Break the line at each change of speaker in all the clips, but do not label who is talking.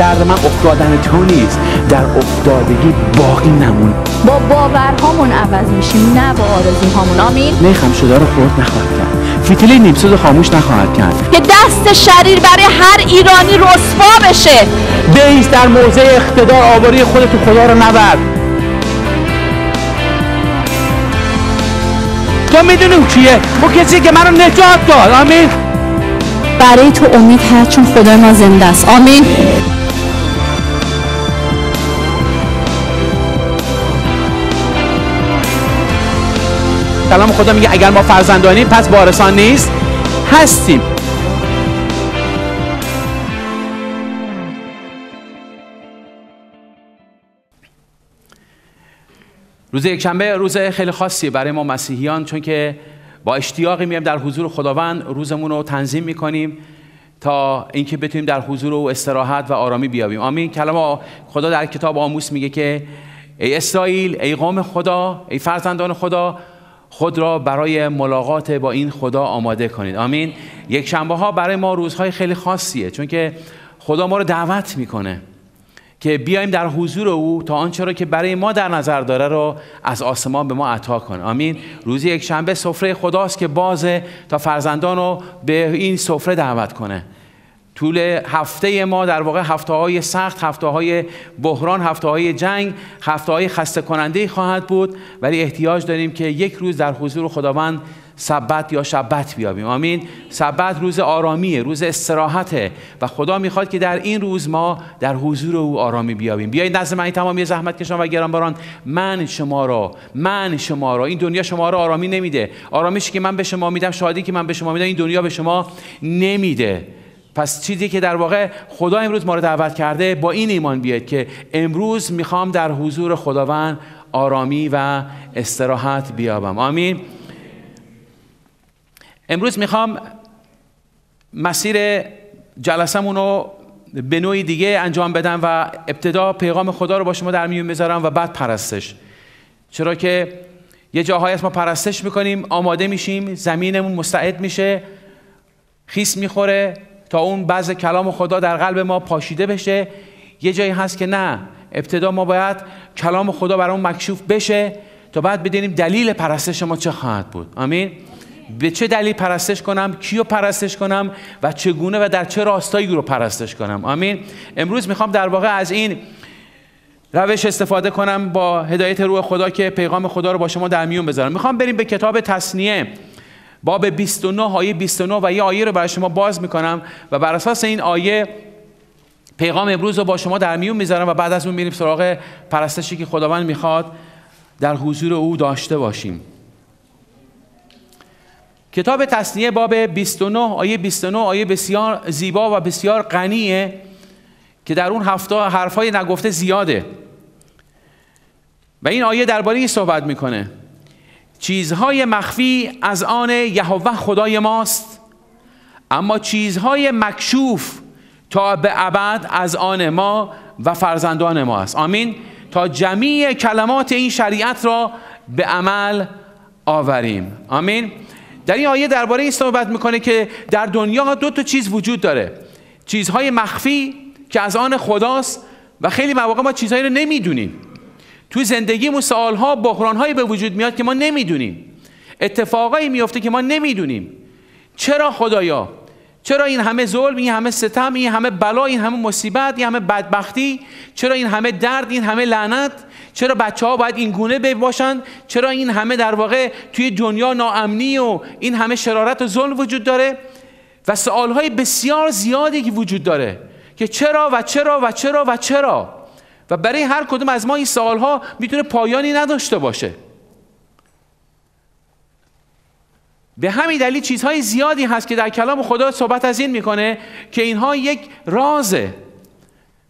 درد من افتادن تو نیست در افتادگی باقی نمون با باورهامون عوض میشیم نه با آرزوهامون آمین میخم شده رو خورد نخواهد کرد فیتلی نیمسود خاموش نخواهد کرد که دست شریر برای هر ایرانی رسوا بشه بیست در موضع اقتدار خود تو خدا رو نبرد تو میدونی او کیه او کسی که منو نجات داد آمین برای تو امید هست چون خدای ما زنده است آمین کلام خدا میگه اگر ما فرزندانیم پس وارثان نیست هستیم روز یکشنبه روز خیلی خاصی برای ما مسیحیان چون که با اشتیاقی میایم در حضور خداوند روزمون رو تنظیم میکنیم تا اینکه بتونیم در حضور و استراحت و آرامی بیابیم آمین کلام خدا در کتاب آموس میگه که ای اسرائیل ای قوم خدا ای فرزندان خدا خود را برای ملاقات با این خدا آماده کنید آمین یک شنبه ها برای ما روزهای خیلی خاصیه چون که خدا ما رو دعوت میکنه که بیایم در حضور او تا آنچه را که برای ما در نظر داره رو از آسمان به ما عطا کنه آمین روزی یک شنبه سفره خداست که بازه تا فرزندان رو به این سفره دعوت کنه طول هفته ما در واقع هفته های سخت، هفته های بحران، هفته های جنگ، هفته های خسته کننده خواهد بود ولی احتیاج داریم که یک روز در حضور خداوند سبت یا شبت بیابیم آمین سبت روز آرامیه روز استراحته و خدا میخواد که در این روز ما در حضور او آرامی بیابیم بیایید نزد من تمامی تمامی زحمت کشان و گرانباران من شما را من شما را این دنیا شما را آرامی نمیده آرامشی که من به شما میدم شادی که من به شما میدم این دنیا به شما نمیده پس چیزی که در واقع خدا امروز ما رو دعوت کرده با این ایمان بیاد که امروز میخوام در حضور خداوند آرامی و استراحت بیابم آمین امروز میخوام مسیر جلسمون رو به نوعی دیگه انجام بدم و ابتدا پیغام خدا رو با شما در میون بذارم و بعد پرستش چرا که یه جاهایی از ما پرستش میکنیم آماده میشیم زمینمون مستعد میشه خیس میخوره تا اون بعض کلام خدا در قلب ما پاشیده بشه یه جایی هست که نه ابتدا ما باید کلام خدا برامون مکشوف بشه تا بعد بدونیم دلیل پرستش ما چه خواهد بود آمین به چه دلیل پرستش کنم کیو پرستش کنم و چگونه و در چه راستایی رو پرستش کنم آمین امروز میخوام در واقع از این روش استفاده کنم با هدایت روح خدا که پیغام خدا رو با شما در میون بذارم میخوام بریم به کتاب تصنیه باب 29 آیه 29 و یه آیه رو برای شما باز میکنم و بر اساس این آیه پیغام امروز رو با شما در میون میذارم و بعد از اون میریم سراغ پرستشی که خداوند میخواد در حضور او داشته باشیم کتاب تصنیه باب 29 آیه 29 آیه بسیار زیبا و بسیار غنیه که در اون هفته حرفای نگفته زیاده و این آیه درباره این صحبت میکنه چیزهای مخفی از آن یهوه خدای ماست اما چیزهای مکشوف تا به ابد از آن ما و فرزندان ما است آمین تا جمیع کلمات این شریعت را به عمل آوریم آمین در این آیه درباره این صحبت میکنه که در دنیا دو تا چیز وجود داره چیزهای مخفی که از آن خداست و خیلی مواقع ما چیزهایی رو نمیدونیم توی زندگیمون سوالها بحرانهایی به وجود میاد که ما نمیدونیم اتفاقایی میفته که ما نمیدونیم چرا خدایا چرا این همه ظلم این همه ستم این همه بلا این همه مصیبت این همه بدبختی چرا این همه درد این همه لعنت چرا بچه ها باید این گونه باشن چرا این همه در واقع توی دنیا ناامنی و این همه شرارت و ظلم وجود داره و سوالهای بسیار زیادی که وجود داره که چرا و چرا و چرا و چرا و برای هر کدوم از ما این ها میتونه پایانی نداشته باشه به همین دلیل چیزهای زیادی هست که در کلام خدا صحبت از این میکنه که اینها یک رازه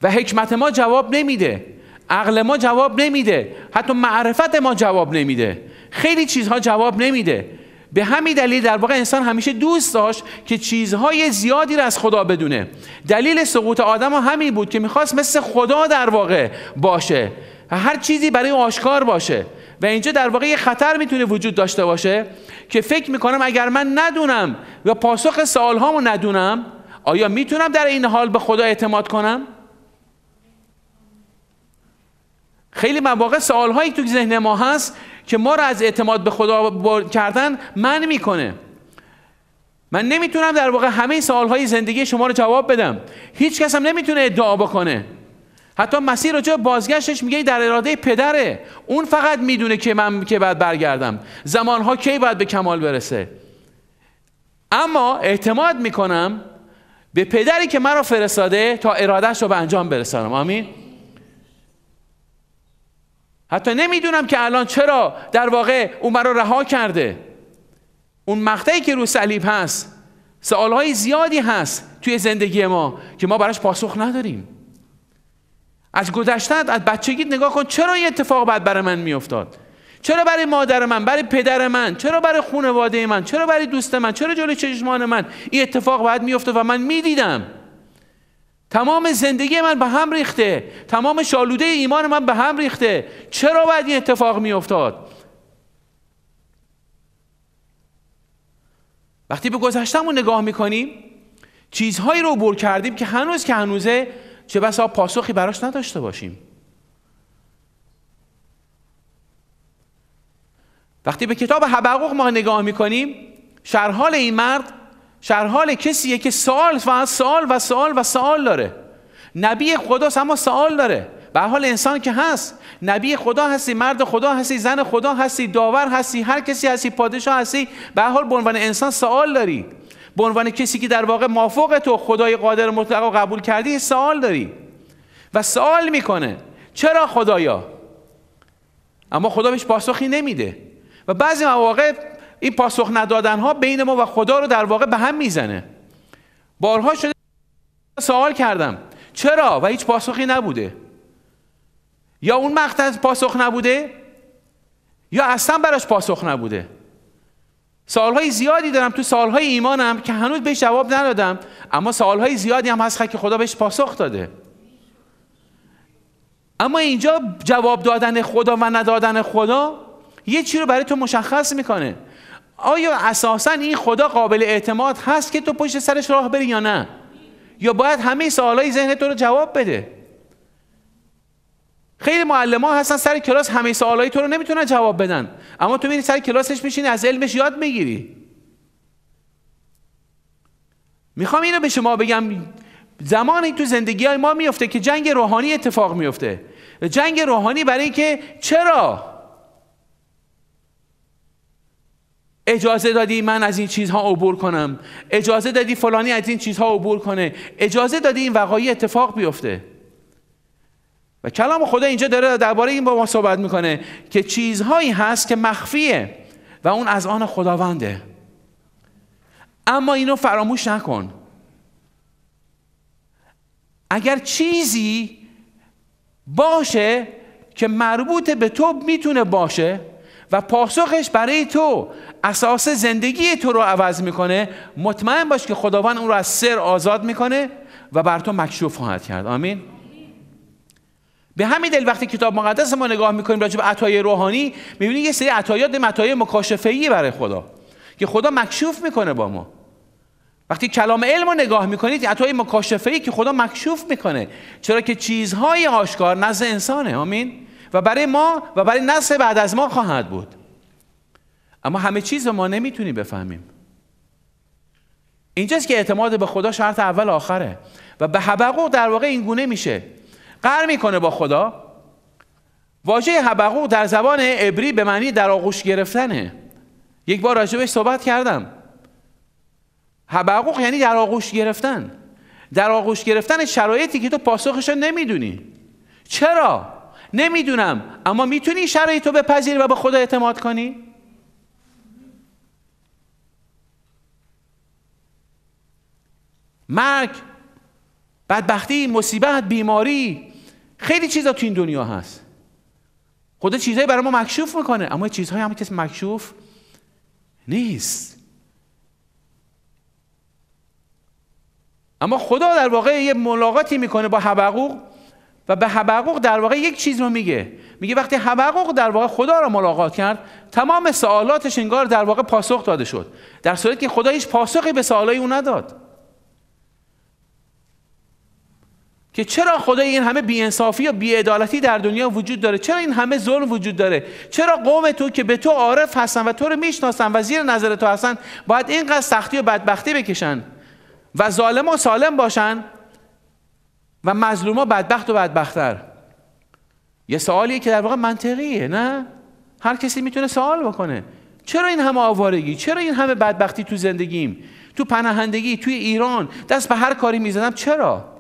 و حکمت ما جواب نمیده عقل ما جواب نمیده حتی معرفت ما جواب نمیده خیلی چیزها جواب نمیده به همین دلیل در واقع انسان همیشه دوست داشت که چیزهای زیادی را از خدا بدونه دلیل سقوط آدم همین بود که میخواست مثل خدا در واقع باشه و هر چیزی برای آشکار باشه و اینجا در واقع یه خطر میتونه وجود داشته باشه که فکر میکنم اگر من ندونم و پاسخ سوالهامو ندونم آیا میتونم در این حال به خدا اعتماد کنم خیلی مواقع سوال هایی تو ذهن ما هست که ما رو از اعتماد به خدا کردن من میکنه من نمیتونم در واقع همه سوال های زندگی شما رو جواب بدم هیچ کس هم نمیتونه ادعا بکنه حتی مسیر راجع بازگشتش میگه در اراده پدره اون فقط میدونه که من که باید برگردم زمانها کی باید به کمال برسه اما اعتماد میکنم به پدری که مرا فرستاده تا ارادهش رو به انجام برسانم آمین حتی نمیدونم که الان چرا در واقع او مرا رها کرده اون مقطعی که رو صلیب هست سوالهای زیادی هست توی زندگی ما که ما براش پاسخ نداریم از گذشتت از بچگی نگاه کن چرا این اتفاق بعد برای من میافتاد چرا برای مادر من برای پدر من چرا برای خانواده من چرا برای دوست من چرا جلوی چشمان من این اتفاق بعد میافتاد و من میدیدم تمام زندگی من به هم ریخته تمام شالوده ایمان من به هم ریخته چرا باید این اتفاق میافتاد وقتی به رو نگاه میکنیم چیزهایی رو بر کردیم که هنوز که هنوزه چه بسا پاسخی براش نداشته باشیم وقتی به کتاب حبقوق ما نگاه میکنیم شرحال این مرد شرحال کسیه که سال و سال و سوال و سوال داره نبی خداست اما سوال داره به حال انسان که هست نبی خدا هستی مرد خدا هستی زن خدا هستی داور هستی هر کسی هستی پادشاه هستی به حال به عنوان انسان سوال داری به عنوان کسی که در واقع مافوق تو خدای قادر مطلق قبول کردی سوال داری و سوال میکنه چرا خدایا اما خدا بهش پاسخی نمیده و بعضی مواقع این پاسخ ندادن ها بین ما و خدا رو در واقع به هم میزنه بارها شده سوال کردم چرا و هیچ پاسخی نبوده یا اون مقطع پاسخ نبوده یا اصلا براش پاسخ نبوده سالهای زیادی دارم تو سالهای ایمانم که هنوز به جواب ندادم اما سالهای زیادی هم هست که خدا بهش پاسخ داده اما اینجا جواب دادن خدا و ندادن خدا یه چی رو برای تو مشخص میکنه آیا اساسا این خدا قابل اعتماد هست که تو پشت سرش راه بری یا نه یا باید همه سوالای ذهن تو رو جواب بده خیلی معلم ها هستن سر کلاس همه سوالای تو رو نمیتونن جواب بدن اما تو میری سر کلاسش میشینی از علمش یاد میگیری میخوام اینو به شما بگم زمانی تو زندگی های ما میفته که جنگ روحانی اتفاق میفته جنگ روحانی برای اینکه چرا اجازه دادی من از این چیزها عبور کنم اجازه دادی فلانی از این چیزها عبور کنه اجازه دادی این وقایع اتفاق بیفته و کلام خدا اینجا داره درباره این با ما صحبت میکنه که چیزهایی هست که مخفیه و اون از آن خداونده اما اینو فراموش نکن اگر چیزی باشه که مربوط به تو میتونه باشه و پاسخش برای تو اساس زندگی تو رو عوض میکنه مطمئن باش که خداوند اون رو از سر آزاد میکنه و بر تو مکشوف خواهد کرد آمین به همین دل وقتی کتاب مقدس ما نگاه میکنیم راجع به عطای روحانی میبینید یه سری عطایات مکاشفه ای برای خدا که خدا مکشوف میکنه با ما وقتی کلام علم رو نگاه میکنید عطای ای که خدا مکشوف میکنه چرا که چیزهای آشکار نزد انسانه آمین و برای ما و برای نسل بعد از ما خواهد بود اما همه چیز ما نمیتونیم بفهمیم اینجاست که اعتماد به خدا شرط اول آخره و به حبقوق در واقع این گونه میشه قر میکنه با خدا واژه حبقوق در زبان عبری به معنی در آغوش گرفتنه یک بار راجبش صحبت کردم حبقوق یعنی در آغوش گرفتن در آغوش گرفتن شرایطی که تو پاسخش نمیدونی چرا نمیدونم اما میتونی شرایط رو بپذیری و به خدا اعتماد کنی مرگ بدبختی مصیبت بیماری خیلی چیزا تو این دنیا هست خدا چیزهایی برای ما مکشوف میکنه اما چیزهایی هم کسی مکشوف نیست اما خدا در واقع یه ملاقاتی میکنه با حبقوق و به حبقوق در واقع یک چیز رو میگه میگه وقتی حبقوق در واقع خدا رو ملاقات کرد تمام سوالاتش انگار در واقع پاسخ داده شد در صورت که خدا هیچ پاسخی به سوالای او نداد که چرا خدا این همه بیانصافی و بیعدالتی در دنیا وجود داره چرا این همه ظلم وجود داره چرا قوم تو که به تو عارف هستن و تو رو میشناسن و زیر نظر تو هستن باید اینقدر سختی و بدبختی بکشن و ظالم و سالم باشن و مظلوما بدبخت و بدبختتر یه سوالیه که در واقع منطقیه نه هر کسی میتونه سوال بکنه چرا این همه آوارگی چرا این همه بدبختی تو زندگیم تو پناهندگی توی ایران دست به هر کاری میزنم چرا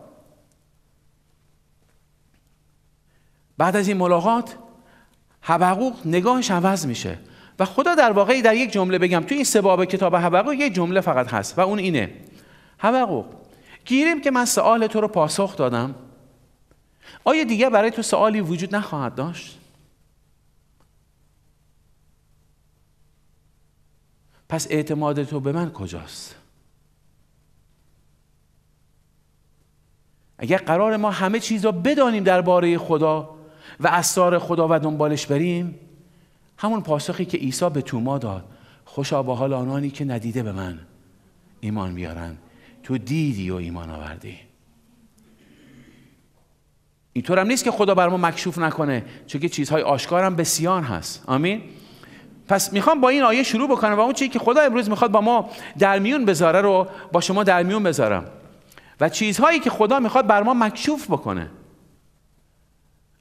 بعد از این ملاقات حبقوق نگاهش عوض میشه و خدا در واقعی در یک جمله بگم توی این سباب کتاب حبقوق یک جمله فقط هست و اون اینه حبقوق گیریم که من سوال تو رو پاسخ دادم آیا دیگه برای تو سوالی وجود نخواهد داشت پس اعتماد تو به من کجاست اگر قرار ما همه چیز رو بدانیم درباره خدا و اسرار خدا و دنبالش بریم همون پاسخی که عیسی به ما داد خوشا به حال آنانی که ندیده به من ایمان بیارند تو دیدی و ایمان آوردی اینطور هم نیست که خدا بر ما مکشوف نکنه چون که چیزهای آشکار هم بسیار هست آمین پس میخوام با این آیه شروع بکنم و اون چیزی که خدا امروز میخواد با ما در میون بذاره رو با شما در میون بذارم و چیزهایی که خدا میخواد بر ما مکشوف بکنه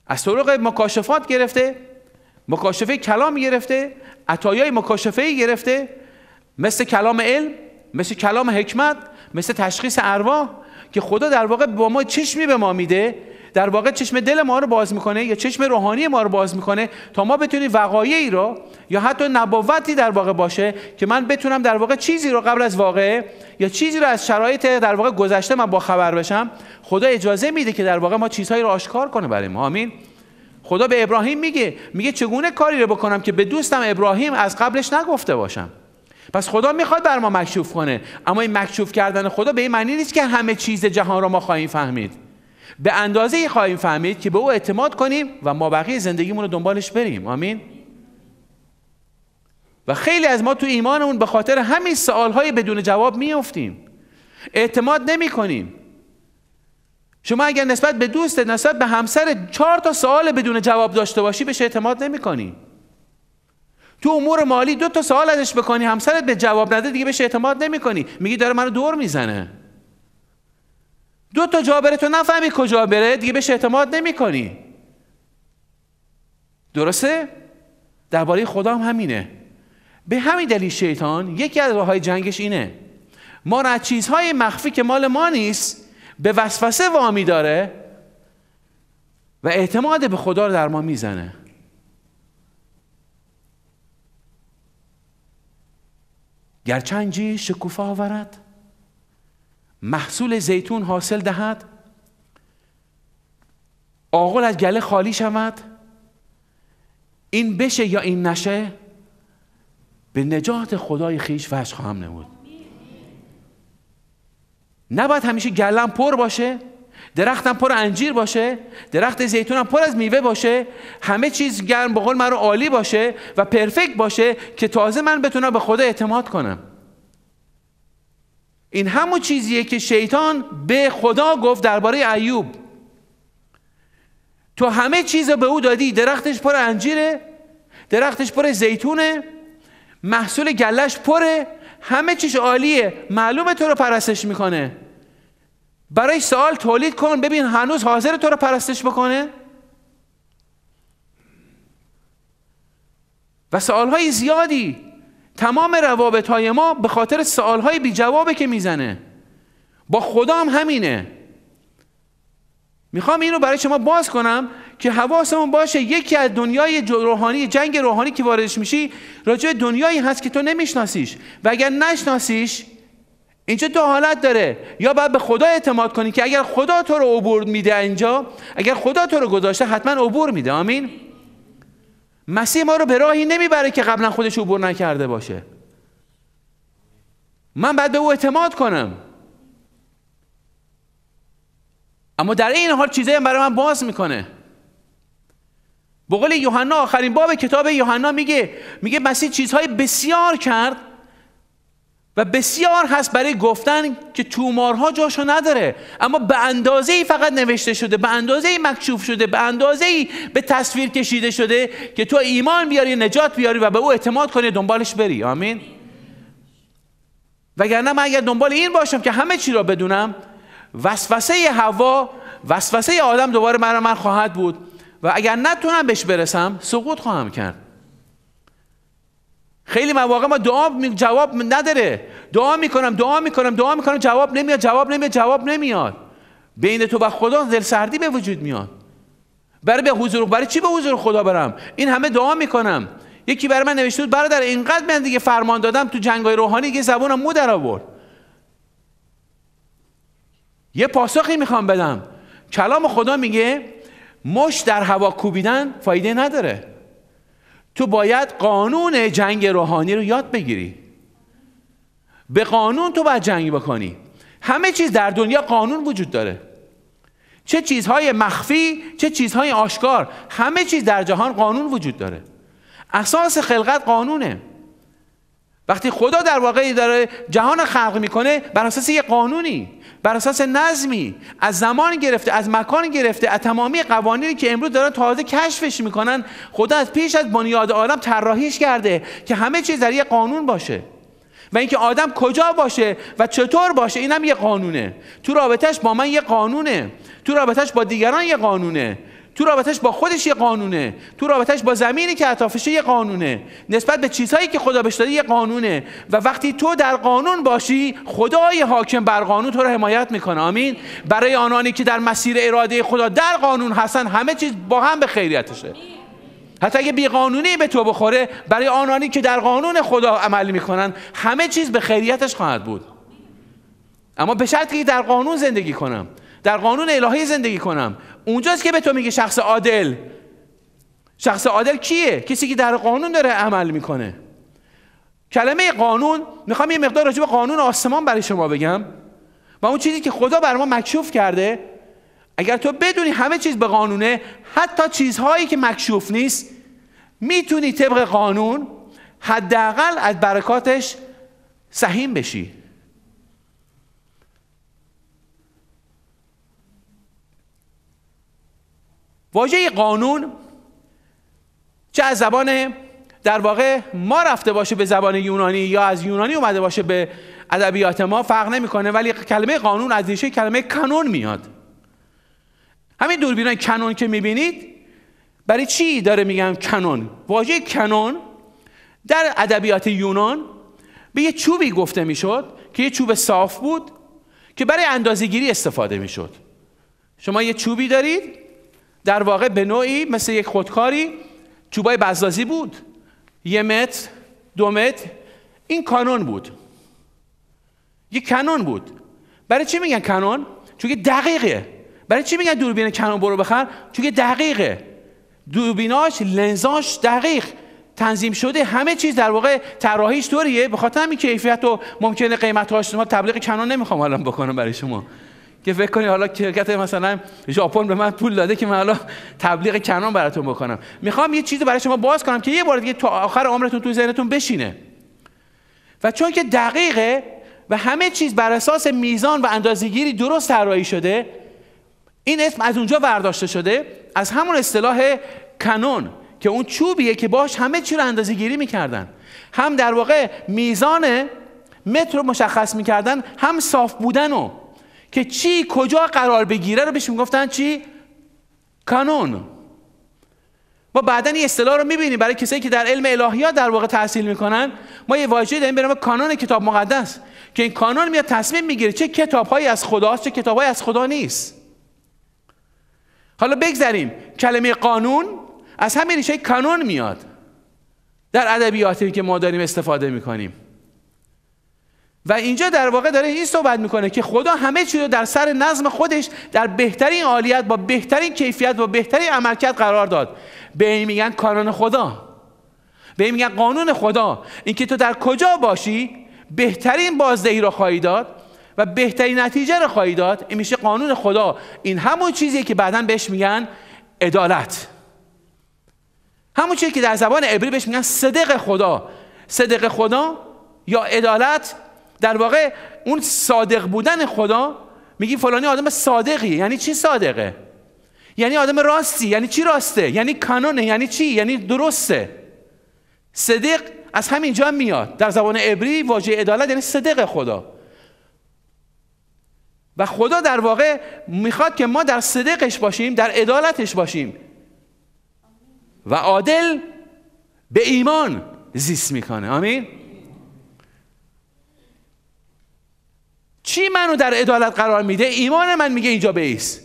از طرق مکاشفات گرفته مکاشفه کلام گرفته عطایای مکاشفه گرفته مثل کلام علم مثل کلام حکمت مثل تشخیص ارواح که خدا در واقع با ما چشمی به ما میده در واقع چشم دل ما رو باز میکنه یا چشم روحانی ما رو باز میکنه تا ما بتونیم وقایعی رو یا حتی نبوتی در واقع باشه که من بتونم در واقع چیزی رو قبل از واقعه یا چیزی رو از شرایط در واقع گذشته من با خبر بشم خدا اجازه میده که در واقع ما چیزهایی رو آشکار کنه برای ما آمین خدا به ابراهیم میگه میگه چگونه کاری رو بکنم که به دوستم ابراهیم از قبلش نگفته باشم پس خدا میخواد بر ما مکشوف کنه اما این مکشوف کردن خدا به این معنی نیست که همه چیز جهان را ما خواهیم فهمید به اندازه خواهیم فهمید که به او اعتماد کنیم و ما بقیه زندگیمون رو دنبالش بریم آمین و خیلی از ما تو ایمانمون به خاطر همین سوالهای بدون جواب میافتیم اعتماد نمی کنیم شما اگر نسبت به دوستت نسبت به همسر چهار تا سوال بدون جواب داشته باشی بهش اعتماد نمی کنی. تو امور مالی دو تا سوال ازش بکنی همسرت به جواب نده دیگه بهش اعتماد نمیکنی میگی داره منو دور میزنه دو تا جا بره تو نفهمی کجا بره دیگه بهش اعتماد نمیکنی درسته درباره خدا هم همینه به همین دلیل شیطان یکی از راههای جنگش اینه ما را از چیزهای مخفی که مال ما نیست به وسوسه وامی داره و اعتماد به خدا رو در ما میزنه گرچنجی شکوفه آورد محصول زیتون حاصل دهد آغل از گله خالی شود این بشه یا این نشه به نجات خدای خیش وش خواهم نمود نباید همیشه گلم پر باشه درختم پر انجیر باشه درخت زیتونم پر از میوه باشه همه چیز گرم بقول من رو عالی باشه و پرفکت باشه که تازه من بتونم به خدا اعتماد کنم این همون چیزیه که شیطان به خدا گفت درباره ایوب تو همه چیز رو به او دادی درختش پر انجیره درختش پر زیتونه محصول گلش پره همه چیش عالیه معلومه تو رو پرستش میکنه برای سوال تولید کن ببین هنوز حاضر تو رو پرستش بکنه و های زیادی تمام روابط های ما به خاطر سوال های بی جوابه که میزنه با خدا هم همینه میخوام این رو برای شما باز کنم که حواسمون باشه یکی از دنیای روحانی جنگ روحانی که واردش میشی راجع دنیایی هست که تو نمیشناسیش و اگر نشناسیش اینجا دو حالت داره یا باید به خدا اعتماد کنی که اگر خدا تو رو عبور میده اینجا اگر خدا تو رو گذاشته حتما عبور میده آمین مسیح ما رو به راهی نمیبره که قبلا خودش عبور نکرده باشه من باید به او اعتماد کنم اما در این حال چیزایی برای من باز میکنه به قول یوحنا آخرین باب کتاب یوحنا میگه میگه مسیح چیزهای بسیار کرد و بسیار هست برای گفتن که تومارها جاشو نداره اما به اندازه ای فقط نوشته شده به اندازه ای مکشوف شده به اندازه ای به تصویر کشیده شده که تو ایمان بیاری نجات بیاری و به او اعتماد کنی دنبالش بری آمین وگرنه من اگر دنبال این باشم که همه چی را بدونم وسوسه هوا وسوسه آدم دوباره من من خواهد بود و اگر نتونم بهش برسم سقوط خواهم کرد خیلی مواقع ما دعا جواب نداره دعا میکنم دعا میکنم دعا میکنم جواب نمیاد جواب نمیاد جواب نمیاد بین تو و خدا دل سردی به وجود میاد برای به حضور برای چی به حضور خدا برم این همه دعا میکنم یکی برای من نوشته بود برادر اینقدر من دیگه فرمان دادم تو جنگای روحانی یه زبونم مو در آورد یه پاسخی میخوام بدم کلام خدا میگه مش در هوا کوبیدن فایده نداره تو باید قانون جنگ روحانی رو یاد بگیری به قانون تو باید جنگ بکنی همه چیز در دنیا قانون وجود داره چه چیزهای مخفی چه چیزهای آشکار همه چیز در جهان قانون وجود داره اساس خلقت قانونه وقتی خدا در واقع داره جهان خلق میکنه بر اساس یه قانونی بر اساس نظمی از زمان گرفته از مکان گرفته از تمامی قوانینی که امروز دارن تازه کشفش میکنن خدا از پیش از بنیاد آدم طراحیش کرده که همه چیز در یه قانون باشه و اینکه آدم کجا باشه و چطور باشه اینم یه قانونه تو رابطهش با من یه قانونه تو رابطهش با دیگران یه قانونه تو رابطش با خودش یه قانونه تو رابطش با زمینی که اطرافش یه قانونه نسبت به چیزهایی که خدا بهش داده یه قانونه و وقتی تو در قانون باشی خدای حاکم بر قانون تو رو حمایت میکنه آمین برای آنانی که در مسیر اراده خدا در قانون هستن همه چیز با هم به خیریتشه حتی اگه بیقانونی به تو بخوره برای آنانی که در قانون خدا عمل میکنن همه چیز به خیریتش خواهد بود اما به شرطی که در قانون زندگی کنم در قانون الهی زندگی کنم اونجاست که به تو میگه شخص عادل شخص عادل کیه کسی که در قانون داره عمل میکنه کلمه قانون میخوام یه مقدار راجع به قانون آسمان برای شما بگم و اون چیزی که خدا بر ما مکشوف کرده اگر تو بدونی همه چیز به قانونه حتی چیزهایی که مکشوف نیست میتونی طبق قانون حداقل از برکاتش سهیم بشی واژه قانون چه از زبان در واقع ما رفته باشه به زبان یونانی یا از یونانی اومده باشه به ادبیات ما فرق نمیکنه ولی کلمه قانون از ریشه کلمه کانون میاد همین دوربینای کنون که میبینید برای چی داره میگم کانون؟ واژه کنون در ادبیات یونان به یه چوبی گفته میشد که یه چوب صاف بود که برای اندازه‌گیری استفاده میشد شما یه چوبی دارید در واقع به نوعی مثل یک خودکاری چوبای بزازی بود یه متر دو متر این کانون بود یه کانون بود برای چی میگن کانون؟ چون دقیقه برای چی میگن دوربین کانون برو بخر؟ چون دقیقه دوربیناش لنزاش دقیق تنظیم شده همه چیز در واقع طراحیش طوریه به خاطر همین کیفیت و ممکنه قیمت‌هاش شما تبلیغ کانون نمیخوام الان بکنم برای شما که فکر کنید حالا شرکت مثلا ژاپن به من پول داده که من حالا تبلیغ کنان براتون بکنم میخوام یه چیزی برای شما باز کنم که یه بار دیگه تا آخر عمرتون تو ذهنتون بشینه و چون که دقیقه و همه چیز بر اساس میزان و اندازهگیری درست طراحی شده این اسم از اونجا برداشته شده از همون اصطلاح کنون که اون چوبیه که باش همه چی رو اندازه گیری میکردن هم در واقع میزان متر مشخص میکردن هم صاف بودن رو که چی کجا قرار بگیره رو بهش میگفتن چی کانون ما بعدا این اصطلاح رو میبینیم برای کسایی که در علم الهیات در واقع تحصیل میکنن ما یه واژه داریم به نام کانون کتاب مقدس که این کانون میاد تصمیم میگیره چه کتابهایی از خداست چه کتابهایی از خدا نیست حالا بگذریم کلمه قانون از همین ریشه کانون میاد در ادبیاتی که ما داریم استفاده میکنیم و اینجا در واقع داره این صحبت میکنه که خدا همه چیز رو در سر نظم خودش در بهترین عالیت با بهترین کیفیت با بهترین عملکرد قرار داد به این میگن کانون خدا به این میگن قانون خدا اینکه تو در کجا باشی بهترین بازدهی رو خواهی داد و بهترین نتیجه رو خواهی داد این میشه قانون خدا این همون چیزیه که بعدا بهش میگن عدالت همون چیزی که در زبان عبری بهش میگن صدق خدا صدق خدا یا عدالت در واقع اون صادق بودن خدا میگی فلانی آدم صادقیه، یعنی چی صادقه یعنی آدم راستی یعنی چی راسته یعنی کانونه یعنی چی یعنی درسته صدق از همینجا میاد در زبان عبری واژه عدالت یعنی صدق خدا و خدا در واقع میخواد که ما در صدقش باشیم در عدالتش باشیم و عادل به ایمان زیست میکنه آمین چی منو در عدالت قرار میده ایمان من میگه اینجا بیس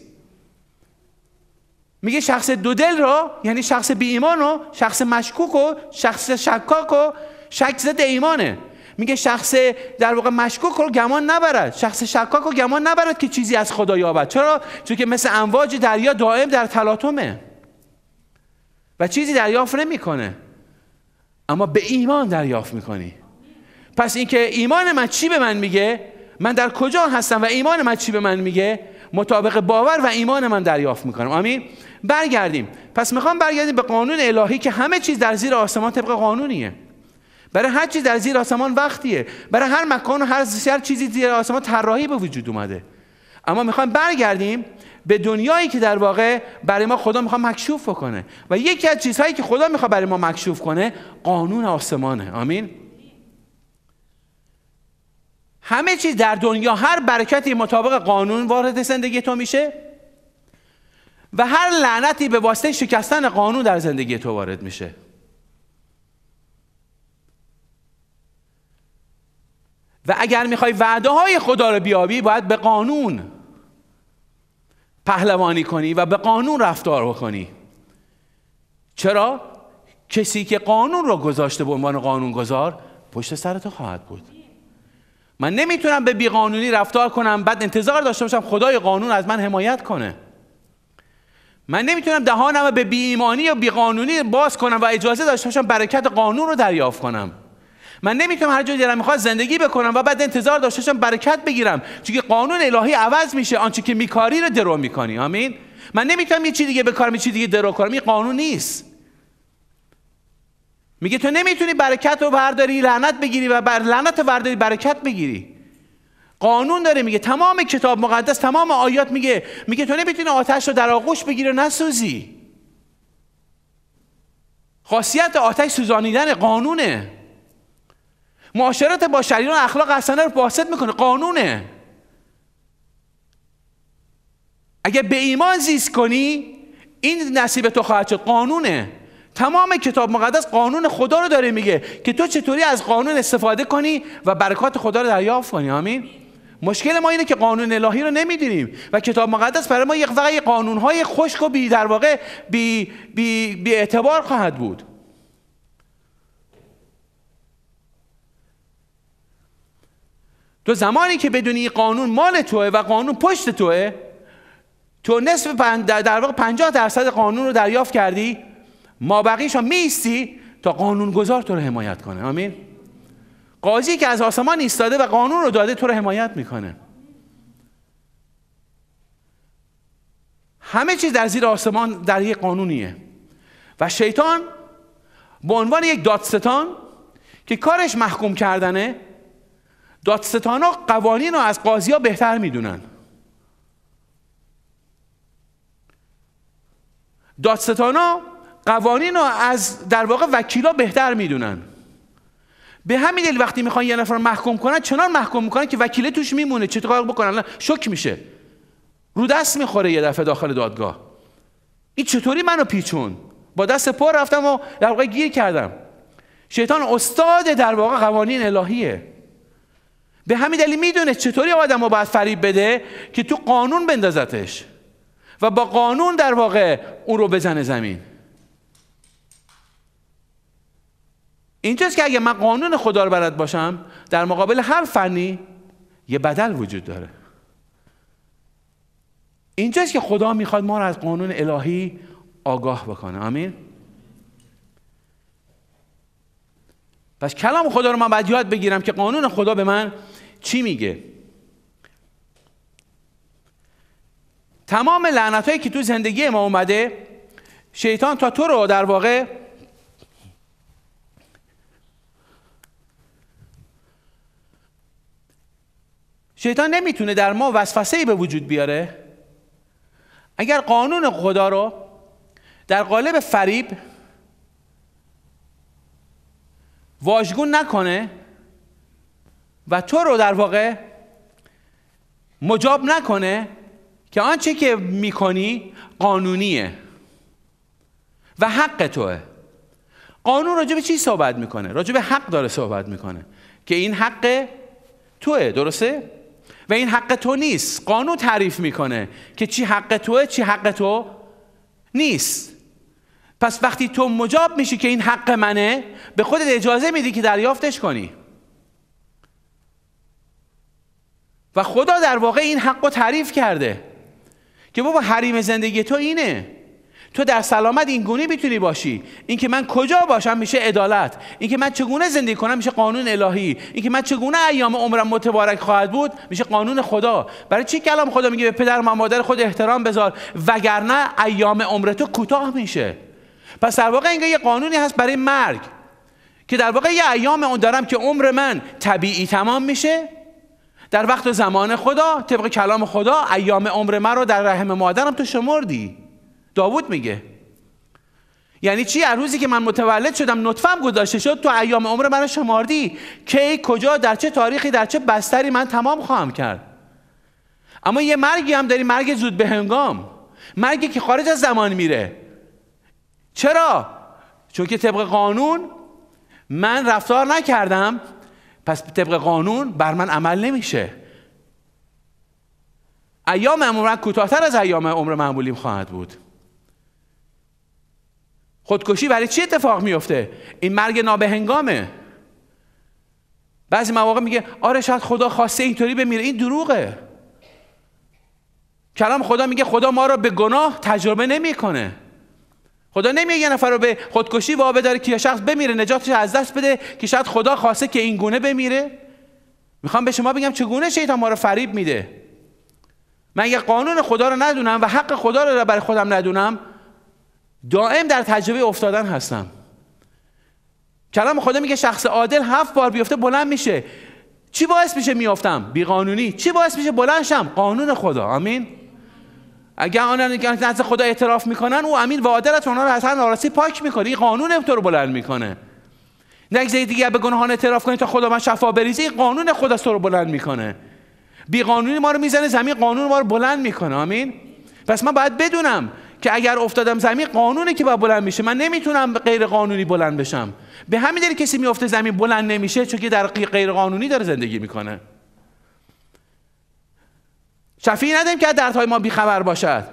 میگه شخص دو دل رو یعنی شخص بی ایمان رو شخص مشکوک و شخص شکاک و شک ضد ایمانه میگه شخص در واقع مشکوک رو گمان نبرد شخص شکاک رو گمان نبرد که چیزی از خدا یابد چرا چون که مثل امواج دریا دائم در تلاطمه و چیزی دریافت نمیکنه اما به ایمان دریافت میکنی پس اینکه ایمان من چی به من میگه من در کجا هستم و ایمان من چی به من میگه مطابق باور و ایمان من دریافت میکنم آمین برگردیم پس میخوام برگردیم به قانون الهی که همه چیز در زیر آسمان طبق قانونیه برای هر چیز در زیر آسمان وقتیه برای هر مکان و هر چیزی زیر آسمان طراحی به وجود اومده اما میخوام برگردیم به دنیایی که در واقع برای ما خدا میخوام مکشوف بکنه و یکی از چیزهایی که خدا میخواد برای ما مکشوف کنه قانون آسمانه آمین همه چیز در دنیا هر برکتی مطابق قانون وارد زندگی تو میشه و هر لعنتی به واسطه شکستن قانون در زندگی تو وارد میشه و اگر میخوای وعده های خدا رو بیابی باید به قانون پهلوانی کنی و به قانون رفتار بکنی چرا؟ کسی که قانون رو گذاشته به عنوان قانون گذار پشت سر تو خواهد بود من نمیتونم به بیقانونی رفتار کنم بعد انتظار داشته باشم خدای قانون از من حمایت کنه من نمیتونم دهانم رو به بیایمانی یا بیقانونی باز کنم و اجازه داشته باشم برکت قانون رو دریافت کنم من نمیتونم هر جا دلم میخواد زندگی بکنم و بعد انتظار داشته باشم برکت بگیرم چون قانون الهی عوض میشه آنچه که میکاری رو درو میکنی آمین من نمیتونم یه چیز دیگه بکارم یه چیز دیگه درو کنم این قانون نیست میگه تو نمیتونی برکت رو برداری لعنت بگیری و بر لعنت رو برداری برکت بگیری قانون داره میگه تمام کتاب مقدس تمام آیات میگه میگه تو نمیتونی آتش رو در آغوش بگیری و نسوزی خاصیت آتش سوزانیدن قانونه معاشرت با شریران اخلاق حسنه رو پاسد میکنه قانونه اگه به ایمان زیست کنی این نصیب تو خواهد شد قانونه تمام کتاب مقدس قانون خدا رو داره میگه که تو چطوری از قانون استفاده کنی و برکات خدا رو دریافت کنی آمین مشکل ما اینه که قانون الهی رو نمیدونیم و کتاب مقدس برای ما یک فقط های خشک و بی در واقع بی, اعتبار خواهد بود تو زمانی که بدونی قانون مال توه و قانون پشت توه تو نصف در واقع 50 درصد قانون رو دریافت کردی ما بقیش میستی تا قانونگذار تو رو حمایت کنه آمین قاضی که از آسمان ایستاده و قانون رو داده تو رو حمایت میکنه همه چیز در زیر آسمان در یک قانونیه و شیطان به عنوان یک دادستان که کارش محکوم کردنه دادستان ها قوانین رو از قاضی ها بهتر میدونن دادستان ها قوانین رو از در واقع وکیلا بهتر میدونن به همین دلیل وقتی میخوان یه نفر محکوم کنن چنان محکوم میکنن که وکیله توش میمونه چطوری کار بکنن شک میشه رو دست میخوره یه دفعه داخل دادگاه این چطوری منو پیچون با دست پر رفتم و در واقع گیر کردم شیطان استاد در واقع قوانین الهیه به همین دلیل میدونه چطوری آدم رو باید فریب بده که تو قانون بندازتش و با قانون در واقع اون رو بزنه زمین اینجاست که اگه من قانون خدا رو بلد باشم در مقابل هر فنی یه بدل وجود داره اینجاست که خدا میخواد ما رو از قانون الهی آگاه بکنه آمین پس کلام خدا رو من باید یاد بگیرم که قانون خدا به من چی میگه تمام لعنت هایی که تو زندگی ما اومده شیطان تا تو رو در واقع شیطان نمیتونه در ما وسوسه به وجود بیاره اگر قانون خدا رو در قالب فریب واژگون نکنه و تو رو در واقع مجاب نکنه که آنچه که میکنی قانونیه و حق توه قانون راجب به چی صحبت میکنه؟ راجب به حق داره صحبت میکنه که این حق توه درسته؟ و این حق تو نیست قانون تعریف میکنه که چی حق توه چی حق تو نیست پس وقتی تو مجاب میشی که این حق منه به خودت اجازه میدی که دریافتش کنی و خدا در واقع این حق رو تعریف کرده که بابا حریم زندگی تو اینه تو در سلامت این گونه میتونی باشی اینکه من کجا باشم میشه عدالت اینکه من چگونه زندگی کنم میشه قانون الهی اینکه من چگونه ایام عمرم متبارک خواهد بود میشه قانون خدا برای چی کلام خدا میگه به پدر و مادر خود احترام بذار وگرنه ایام عمر تو کوتاه میشه پس در واقع اینکه یه قانونی هست برای مرگ که در واقع یه ایام اون دارم که عمر من طبیعی تمام میشه در وقت و زمان خدا طبق کلام خدا ایام عمر من رو در رحم مادرم تو شمردی داوود میگه یعنی چی هر روزی که من متولد شدم نطفم گذاشته شد تو ایام عمر من شماردی کی کجا در چه تاریخی در چه بستری من تمام خواهم کرد اما یه مرگی هم داری مرگ زود به هنگام مرگی که خارج از زمان میره چرا چون که طبق قانون من رفتار نکردم پس طبق قانون بر من عمل نمیشه ایام عمر کوتاهتر از ایام عمر معمولیم خواهد بود خودکشی برای چی اتفاق میفته این مرگ نابهنگامه بعضی مواقع میگه آره شاید خدا خواسته اینطوری بمیره این دروغه کلام خدا میگه خدا ما را به گناه تجربه نمیکنه خدا نمیگه یه نفر رو به خودکشی وابه داره که شخص بمیره نجاتش از دست بده که شاید خدا خواسته که این گونه بمیره میخوام به شما بگم چگونه شیطان ما رو فریب میده من یه قانون خدا رو ندونم و حق خدا رو برای خودم ندونم دائم در تجربه افتادن هستم کلام خدا میگه شخص عادل هفت بار بیفته بلند میشه چی باعث میشه میافتم بی قانونی. چی باعث میشه بلند شم؟ قانون خدا آمین اگر آنان که نزد خدا اعتراف میکنن او امین و عادلت اونها رو از هر پاک میکنه این قانون تو رو بلند میکنه نگذاری دیگه به گناهان اعتراف کنی تا خدا من شفا بریزه این قانون خدا تو رو بلند میکنه بی قانونی ما رو میزنه زمین قانون ما رو بلند میکنه آمین پس من باید بدونم که اگر افتادم زمین قانونه که باید بلند میشه من نمیتونم غیر قانونی بلند بشم به همین دلیل کسی میفته زمین بلند نمیشه چون که در غیر قانونی داره زندگی میکنه شفیع ندیم که از دردهای ما بیخبر باشد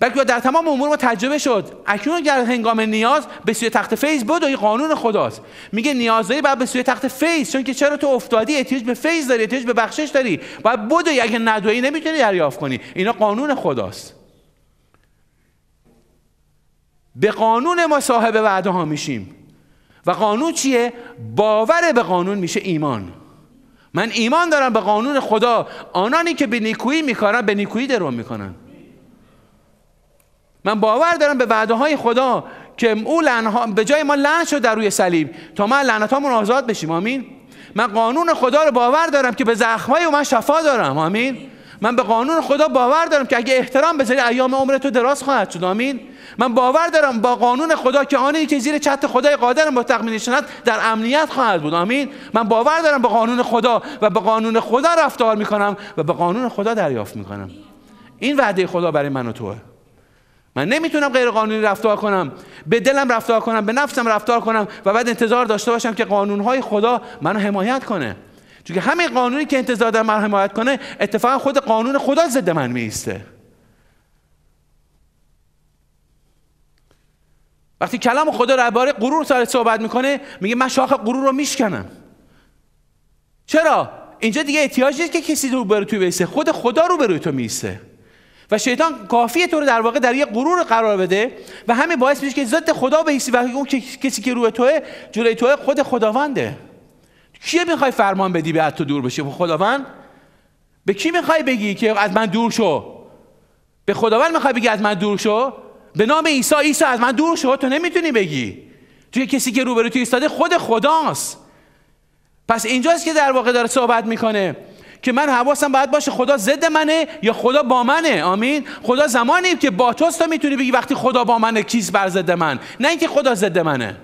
بلکه در تمام امور ما تجربه شد اکنون گرد هنگام نیاز به سوی تخت فیض بدو این قانون خداست میگه نیاز بعد به سوی تخت فیض چون که چرا تو افتادی احتیاج به فیض داری احتیاج به بخشش داری باید بدوی اگه ندوی نمیتونی دریافت کنی اینا قانون خداست به قانون ما صاحب وعده ها میشیم و قانون چیه؟ باور به قانون میشه ایمان من ایمان دارم به قانون خدا آنانی که به نیکویی میکارن به نیکویی درو میکنن من باور دارم به وعده های خدا که او لنها به جای ما لعن شد در روی صلیب تا ما هامون آزاد بشیم آمین من قانون خدا رو باور دارم که به زخمای من شفا دارم آمین من به قانون خدا باور دارم که اگه احترام بذاری ایام عمر تو دراز خواهد شد آمین من باور دارم با قانون خدا که آنی که زیر چت خدای قادر با تقمین در امنیت خواهد بود آمین من باور دارم به قانون خدا و به قانون خدا رفتار می کنم و به قانون خدا دریافت می کنم. این وعده خدا برای من و توه من نمیتونم غیر قانونی رفتار کنم به دلم رفتار کنم به نفسم رفتار کنم و بعد انتظار داشته باشم که قانونهای خدا منو حمایت کنه چون همین قانونی که انتظار در من حمایت کنه اتفاقا خود قانون خدا ضد من میسته وقتی کلام خدا درباره غرور سر صحبت میکنه میگه من شاخ غرور رو میشکنم چرا اینجا دیگه احتیاج نیست که کسی رو بر توی بیسه خود خدا رو بر تو میسه و شیطان کافیه تو رو در واقع در یه غرور قرار بده و همه باعث میشه که ضد خدا بیسی و اون کسی که روی توه جلوی توه خود خداونده کیه میخوای فرمان بدی به تو دور بشه خب خداوند به کی میخوای بگی که از من دور شو به خداوند میخوای بگی از من دور شو به نام عیسی عیسی از من دور شو تو نمیتونی بگی تو کسی که روبروی تو ایستاده خود خداست پس اینجاست که در واقع داره صحبت میکنه که من حواسم باید باشه خدا ضد منه یا خدا با منه آمین خدا زمانی که با توست میتونی بگی وقتی خدا با منه کیز بر ضد من نه اینکه خدا ضد منه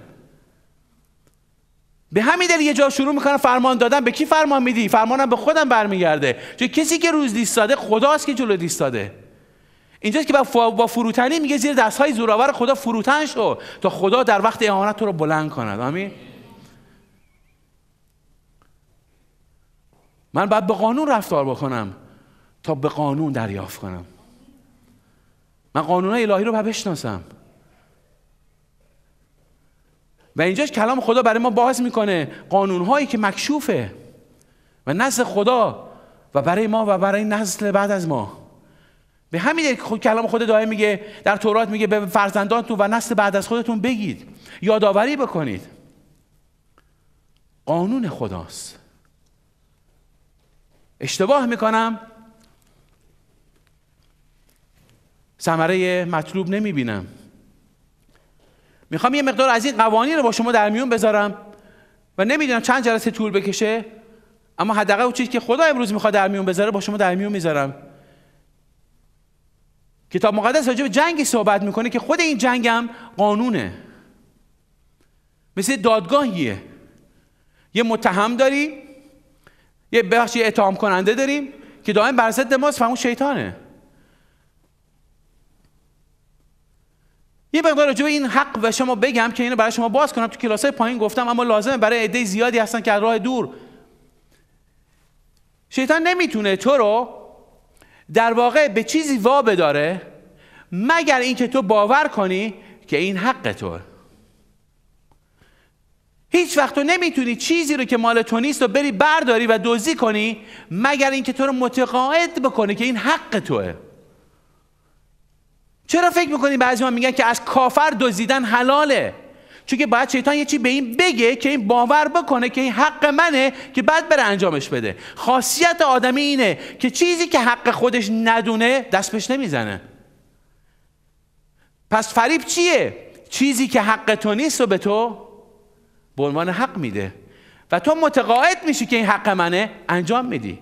به همین دلیل یه جا شروع میکنم فرمان دادن به کی فرمان میدی فرمانم به خودم برمیگرده چون کسی که روز دیستاده خداست که جلو دیستاده اینجاست که با فروتنی میگه زیر دست های زوراور خدا فروتن شو تا خدا در وقت اهانت تو رو بلند کند آمین من باید به قانون رفتار بکنم تا به قانون دریافت کنم من قانون الهی رو باید بشناسم و اینجاش کلام خدا برای ما باز میکنه هایی که مکشوفه و نسل خدا و برای ما و برای نسل بعد از ما به همین دلیل خود کلام خدا دائم میگه در تورات میگه به فرزندانتون و نسل بعد از خودتون بگید یادآوری بکنید قانون خداست اشتباه میکنم ثمره مطلوب نمیبینم میخوام یه مقدار از این قوانین رو با شما در میون بذارم و نمیدونم چند جلسه طول بکشه اما حداقل اون چیزی که خدا امروز میخواد در میون بذاره با شما در میون میذارم کتاب مقدس راجع به جنگی صحبت میکنه که خود این جنگم قانونه مثل دادگاهیه یه متهم داری یه بخش اتهام کننده داریم که دائم بر ضد ماست و اون شیطانه یه مقدار راجع به این حق و شما بگم که اینو برای شما باز کنم تو کلاسه پایین گفتم اما لازمه برای عده زیادی هستن که از راه دور شیطان نمیتونه تو رو در واقع به چیزی وا بداره مگر اینکه تو باور کنی که این حق تو هیچ وقت تو نمیتونی چیزی رو که مال تو نیست رو بری برداری و دزدی کنی مگر اینکه تو رو متقاعد بکنه که این حق توه چرا فکر میکنی بعضی ما میگن که از کافر دزدیدن حلاله چون که باید شیطان یه چی به این بگه که این باور بکنه که این حق منه که بعد بره انجامش بده خاصیت آدمی اینه که چیزی که حق خودش ندونه دست بهش نمیزنه پس فریب چیه چیزی که حق تو نیست و به تو به عنوان حق میده و تو متقاعد میشی که این حق منه انجام میدی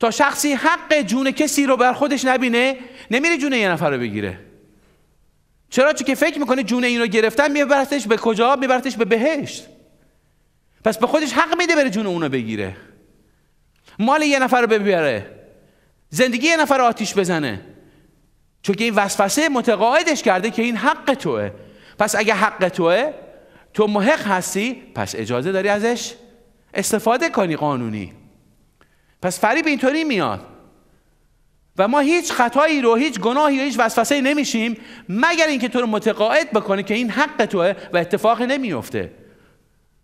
تا شخصی حق جون کسی رو بر خودش نبینه نمیره جون یه نفر رو بگیره چرا چون که فکر میکنه جون این رو گرفتن میبرتش به کجا میبرتش به بهشت پس به خودش حق میده بره جون رو بگیره مال یه نفر رو ببره زندگی یه نفر رو آتیش بزنه چون که این وسوسه متقاعدش کرده که این حق توه پس اگه حق توه تو محق هستی پس اجازه داری ازش استفاده کنی قانونی پس فریب اینطوری میاد و ما هیچ خطایی رو هیچ گناهی رو، هیچ وسوسه‌ای نمیشیم مگر اینکه تو رو متقاعد بکنه که این حق توه و اتفاقی نمیفته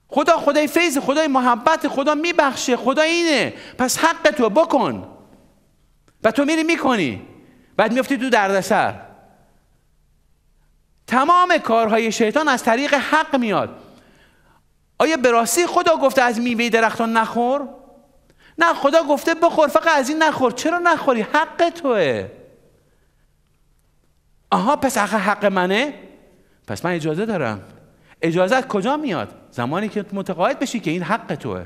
خدا خدای فیض خدای محبت خدا میبخشه خدا اینه پس حق تو بکن و تو میری میکنی بعد میفتی تو دردسر تمام کارهای شیطان از طریق حق میاد آیا به راستی خدا گفته از میوه درختان نخور نه خدا گفته بخور فقط از این نخور چرا نخوری حق توه آها پس حق حق منه پس من اجازه دارم اجازت کجا میاد زمانی که متقاعد بشی که این حق توه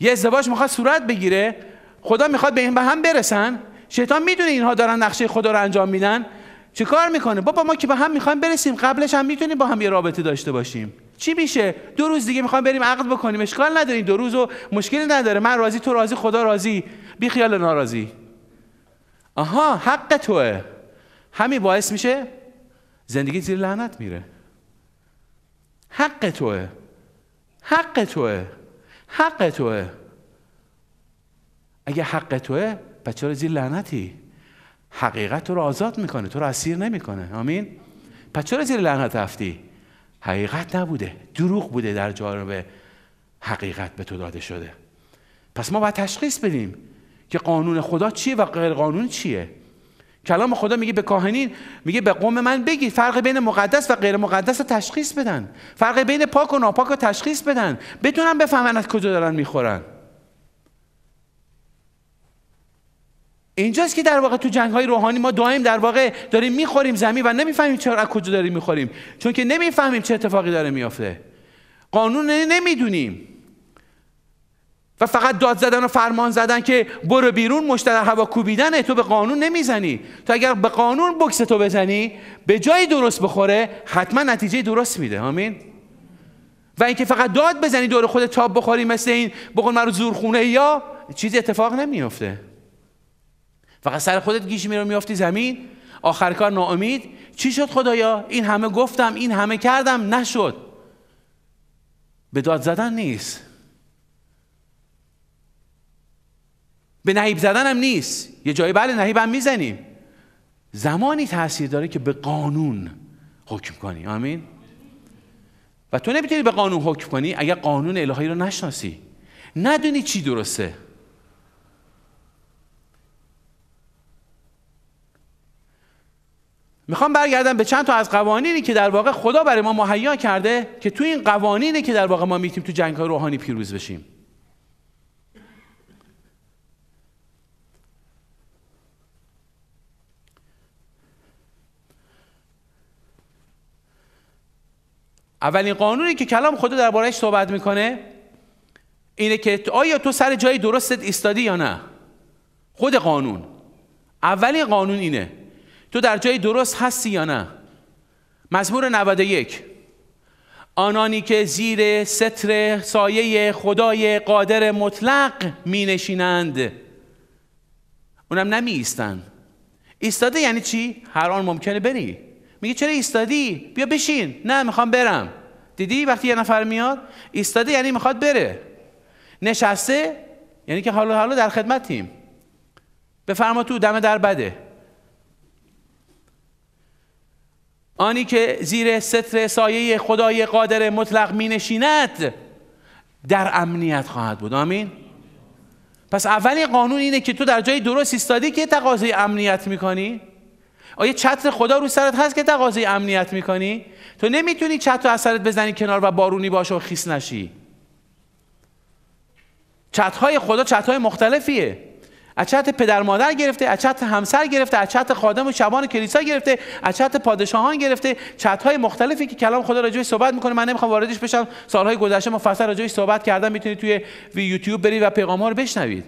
یه ازدواج میخواد صورت بگیره خدا میخواد به این به هم برسن شیطان میدونه اینها دارن نقشه خدا رو انجام میدن چه کار میکنه بابا ما که به هم میخوایم برسیم قبلش هم میتونیم با هم یه رابطه داشته باشیم چی میشه دو روز دیگه میخوام بریم عقد بکنیم اشکال نداریم دو و مشکلی نداره من راضی تو راضی خدا راضی بی خیال ناراضی آها حق توه همین باعث میشه زندگی زیر لعنت میره حق توه حق توه حق توه اگه حق توه پس چرا زیر لعنتی حقیقت تو رو آزاد میکنه تو رو اسیر نمیکنه آمین پس چرا زیر لعنت هفتی حقیقت نبوده دروغ بوده در جانب حقیقت به تو داده شده پس ما باید تشخیص بدیم که قانون خدا چیه و غیر قانون چیه کلام خدا میگه به کاهنین میگه به قوم من بگی. فرق بین مقدس و غیر مقدس رو تشخیص بدن فرق بین پاک و ناپاک رو تشخیص بدن بتونن بفهمن از کجا دارن میخورن اینجاست که در واقع تو جنگ های روحانی ما دائم در واقع داریم میخوریم زمین و نمیفهمیم چرا از کجا داریم میخوریم چون که نمیفهمیم چه اتفاقی داره میافته قانون نمیدونیم و فقط داد زدن و فرمان زدن که برو بیرون مشت در هوا کوبیدن تو به قانون نمیزنی تو اگر به قانون بکس تو بزنی به جای درست بخوره حتما نتیجه درست میده آمین و اینکه فقط داد بزنی دور خود تاب بخوری مثل این بقول من زورخونه یا چیزی اتفاق نمیافته فقط سر خودت گیش میرو میافتی زمین آخر کار ناامید چی شد خدایا این همه گفتم این همه کردم نشد به داد زدن نیست به نهیب زدن هم نیست یه جایی بله نهیب هم میزنیم زمانی تاثیر داره که به قانون حکم کنی آمین و تو نمیتونی به قانون حکم کنی اگر قانون الهی رو نشناسی ندونی چی درسته میخوام برگردم به چند تا از قوانینی که در واقع خدا برای ما مهیا کرده که تو این قوانینی که در واقع ما میتیم تو جنگ روحانی پیروز بشیم اولین قانونی که کلام خدا دربارهش صحبت میکنه اینه که آیا تو سر جای درستت ایستادی یا نه خود قانون اولین قانون اینه تو در جای درست هستی یا نه مزمور 91 آنانی که زیر ستر سایه خدای قادر مطلق می نشینند اونم نمی ایستن ایستاده یعنی چی؟ هر آن ممکنه بری میگه چرا ایستادی؟ بیا بشین نه میخوام برم دیدی وقتی یه نفر میاد ایستاده یعنی میخواد بره نشسته یعنی که حالا حالا در خدمتیم بفرما تو دم در بده آنی که زیر ستر سایه خدای قادر مطلق می نشیند در امنیت خواهد بود آمین پس اولین قانون اینه که تو در جای درست ایستادی که تقاضای امنیت کنی آیا چتر خدا رو سرت هست که تقاضای امنیت کنی؟ تو نمیتونی چتر رو از سرت بزنی کنار و بارونی باش و خیس نشی چترهای خدا چترهای مختلفیه از پدر مادر گرفته از همسر گرفته از خادم و شبان کلیسا گرفته از پادشاهان گرفته چت های مختلفی که کلام خدا راجعش صحبت میکنه من نمیخوام واردش بشم سالهای گذشته مفصل راجعش صحبت کردم میتونید توی یوتیوب برید و پیغام رو بشنوید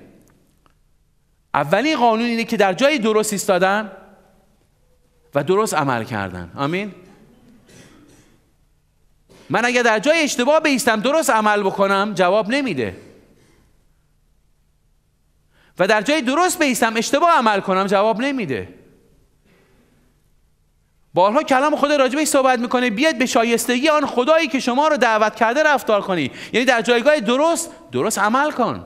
اولین قانون اینه که در جای درست ایستادن و درست عمل کردن آمین من اگر در جای اشتباه بیستم درست عمل بکنم جواب نمیده و در جای درست بیستم اشتباه عمل کنم جواب نمیده بارها کلام خدا راجبه صحبت میکنه بیاد به شایستگی آن خدایی که شما رو دعوت کرده رفتار کنی یعنی در جایگاه درست درست عمل کن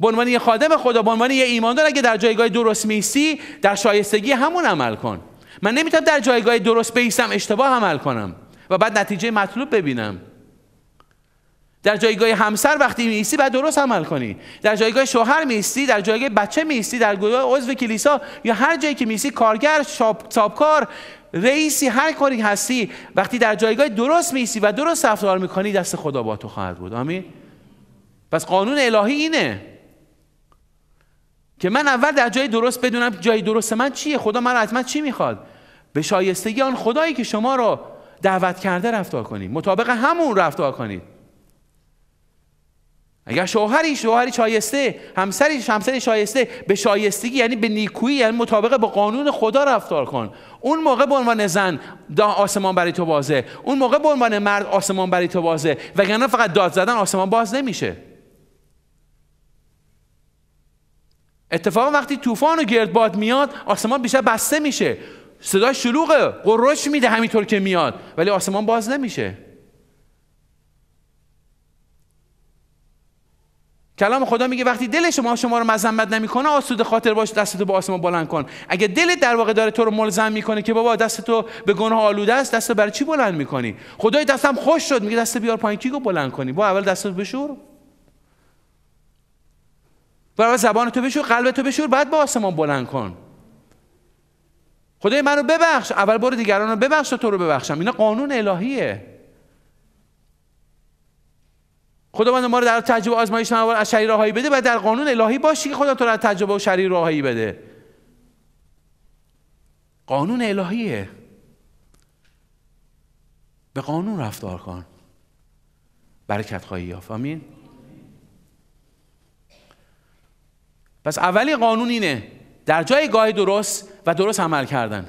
به عنوان یه خادم خدا به عنوان یه ایماندار اگه در جایگاه درست میسی در شایستگی همون عمل کن من نمیتونم در جایگاه درست بیستم اشتباه عمل کنم و بعد نتیجه مطلوب ببینم در جایگاه همسر وقتی میستی باید درست عمل کنی در جایگاه شوهر میستی در جایگاه بچه میستی در جایگاه عضو کلیسا یا هر جایی که میستی کارگر سابکار رئیسی هر کاری هستی وقتی در جایگاه درست میستی و درست رفتار میکنی دست خدا با تو خواهد بود آمین پس قانون الهی اینه که من اول در جای درست بدونم جای درست من چیه خدا من از من چی میخواد به شایستگی آن خدایی که شما را دعوت کرده رفتار کنید مطابق همون رفتار کنید اگر شوهری شوهری شایسته همسری همسری شایسته به شایستگی یعنی به نیکویی یعنی مطابق با قانون خدا رفتار کن اون موقع به عنوان زن دا آسمان برای تو بازه اون موقع به عنوان مرد آسمان برای تو بازه وگرنه فقط داد زدن آسمان باز نمیشه اتفاقا وقتی طوفان و گردباد میاد آسمان بیشتر بسته میشه صدا شلوغه قرش میده همینطور که میاد ولی آسمان باز نمیشه کلام خدا میگه وقتی دل شما شما رو مذمت نمیکنه آسوده خاطر باش دستتو به آسمان بلند کن اگه دل در واقع داره تو رو ملزم میکنه که بابا دستتو به گناه آلوده است دستتو برای چی بلند میکنی خدای دستم خوش شد میگه دست بیار پایین کیگو بلند کنی با اول دستتو بشور و اول زبان تو بشور قلب تو بشور بعد به آسمان بلند کن خدای منو ببخش اول برو دیگران رو ببخش تو رو ببخشم اینا قانون الهیه خداوند ما رو در تجربه آزمایش نماور از شریر راهایی بده و در قانون الهی باشی که خدا تو رو از تجربه و شریر راهایی بده قانون الهیه به قانون رفتار کن برکت خواهی یافت آمین پس اولی قانون اینه در گاه درست و درست عمل کردن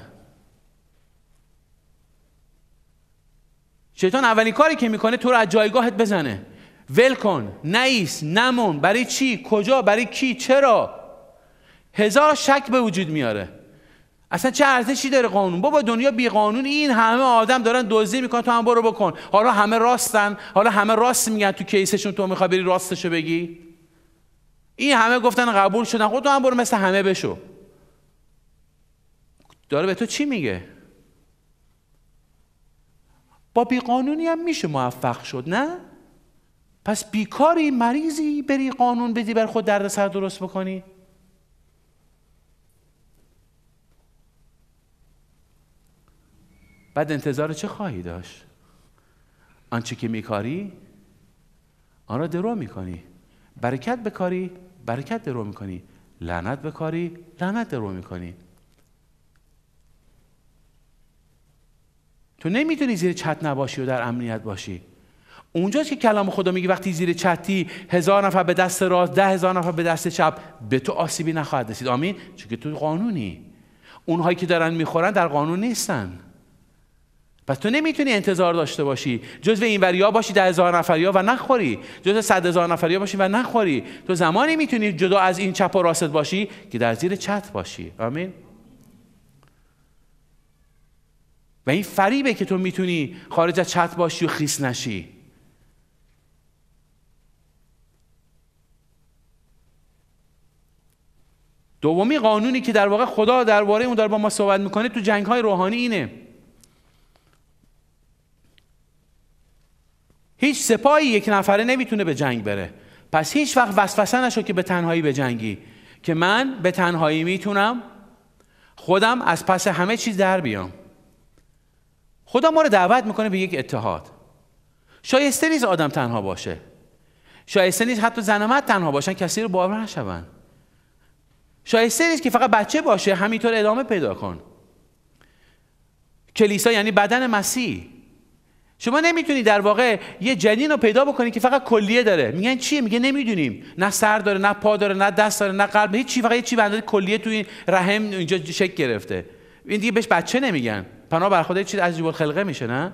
شیطان اولین کاری که میکنه تو رو از جایگاهت بزنه ول کن نیست نمون برای چی کجا برای کی چرا هزار شک به وجود میاره اصلا چه ارزشی داره قانون بابا دنیا بی قانون این همه آدم دارن دزدی میکنن تو هم برو بکن حالا همه راستن حالا همه راست میگن تو کیسشون تو میخوای بری راستشو بگی این همه گفتن قبول شدن خود تو هم برو مثل همه بشو داره به تو چی میگه با قانونی هم میشه موفق شد نه پس بیکاری مریضی بری قانون بدی بر خود درد سر درست بکنی بعد انتظار چه خواهی داشت آنچه که میکاری آن را درو میکنی برکت بکاری برکت درو میکنی لعنت بکاری لعنت درو میکنی تو نمیتونی زیر چت نباشی و در امنیت باشی اونجاست که کلام خدا میگه وقتی زیر چتی هزار نفر به دست راست ده هزار نفر به دست چپ به تو آسیبی نخواهد رسید آمین چون که تو قانونی اونهایی که دارن میخورن در قانون نیستن پس تو نمیتونی انتظار داشته باشی جزو این وریا باشی ده هزار یا و نخوری جزو صد هزار نفریا باشی و نخوری تو زمانی میتونی جدا از این چپ و راست باشی که در زیر چت باشی آمین و این فریبه که تو میتونی خارج از چت باشی و خیس نشی دومی قانونی که در واقع خدا درباره اون داره با ما صحبت میکنه تو جنگ های روحانی اینه هیچ سپاهی یک نفره نمیتونه به جنگ بره پس هیچ وقت وسوسه نشو که به تنهایی به جنگی که من به تنهایی میتونم خودم از پس همه چیز در بیام خدا ما رو دعوت میکنه به یک اتحاد شایسته نیست آدم تنها باشه شایسته نیست حتی زن تنها باشن کسی رو باور نشوند شایسته نیست که فقط بچه باشه همینطور ادامه پیدا کن کلیسا یعنی بدن مسیح شما نمیتونی در واقع یه جنین رو پیدا بکنی که فقط کلیه داره میگن چیه میگه نمیدونیم نه سر داره نه پا داره نه دست داره نه قلب هیچ چی فقط یه چی بنده کلیه تو این رحم اینجا شکل گرفته این دیگه بهش بچه نمیگن پناه بر خدا از عجیب خلقه میشه نه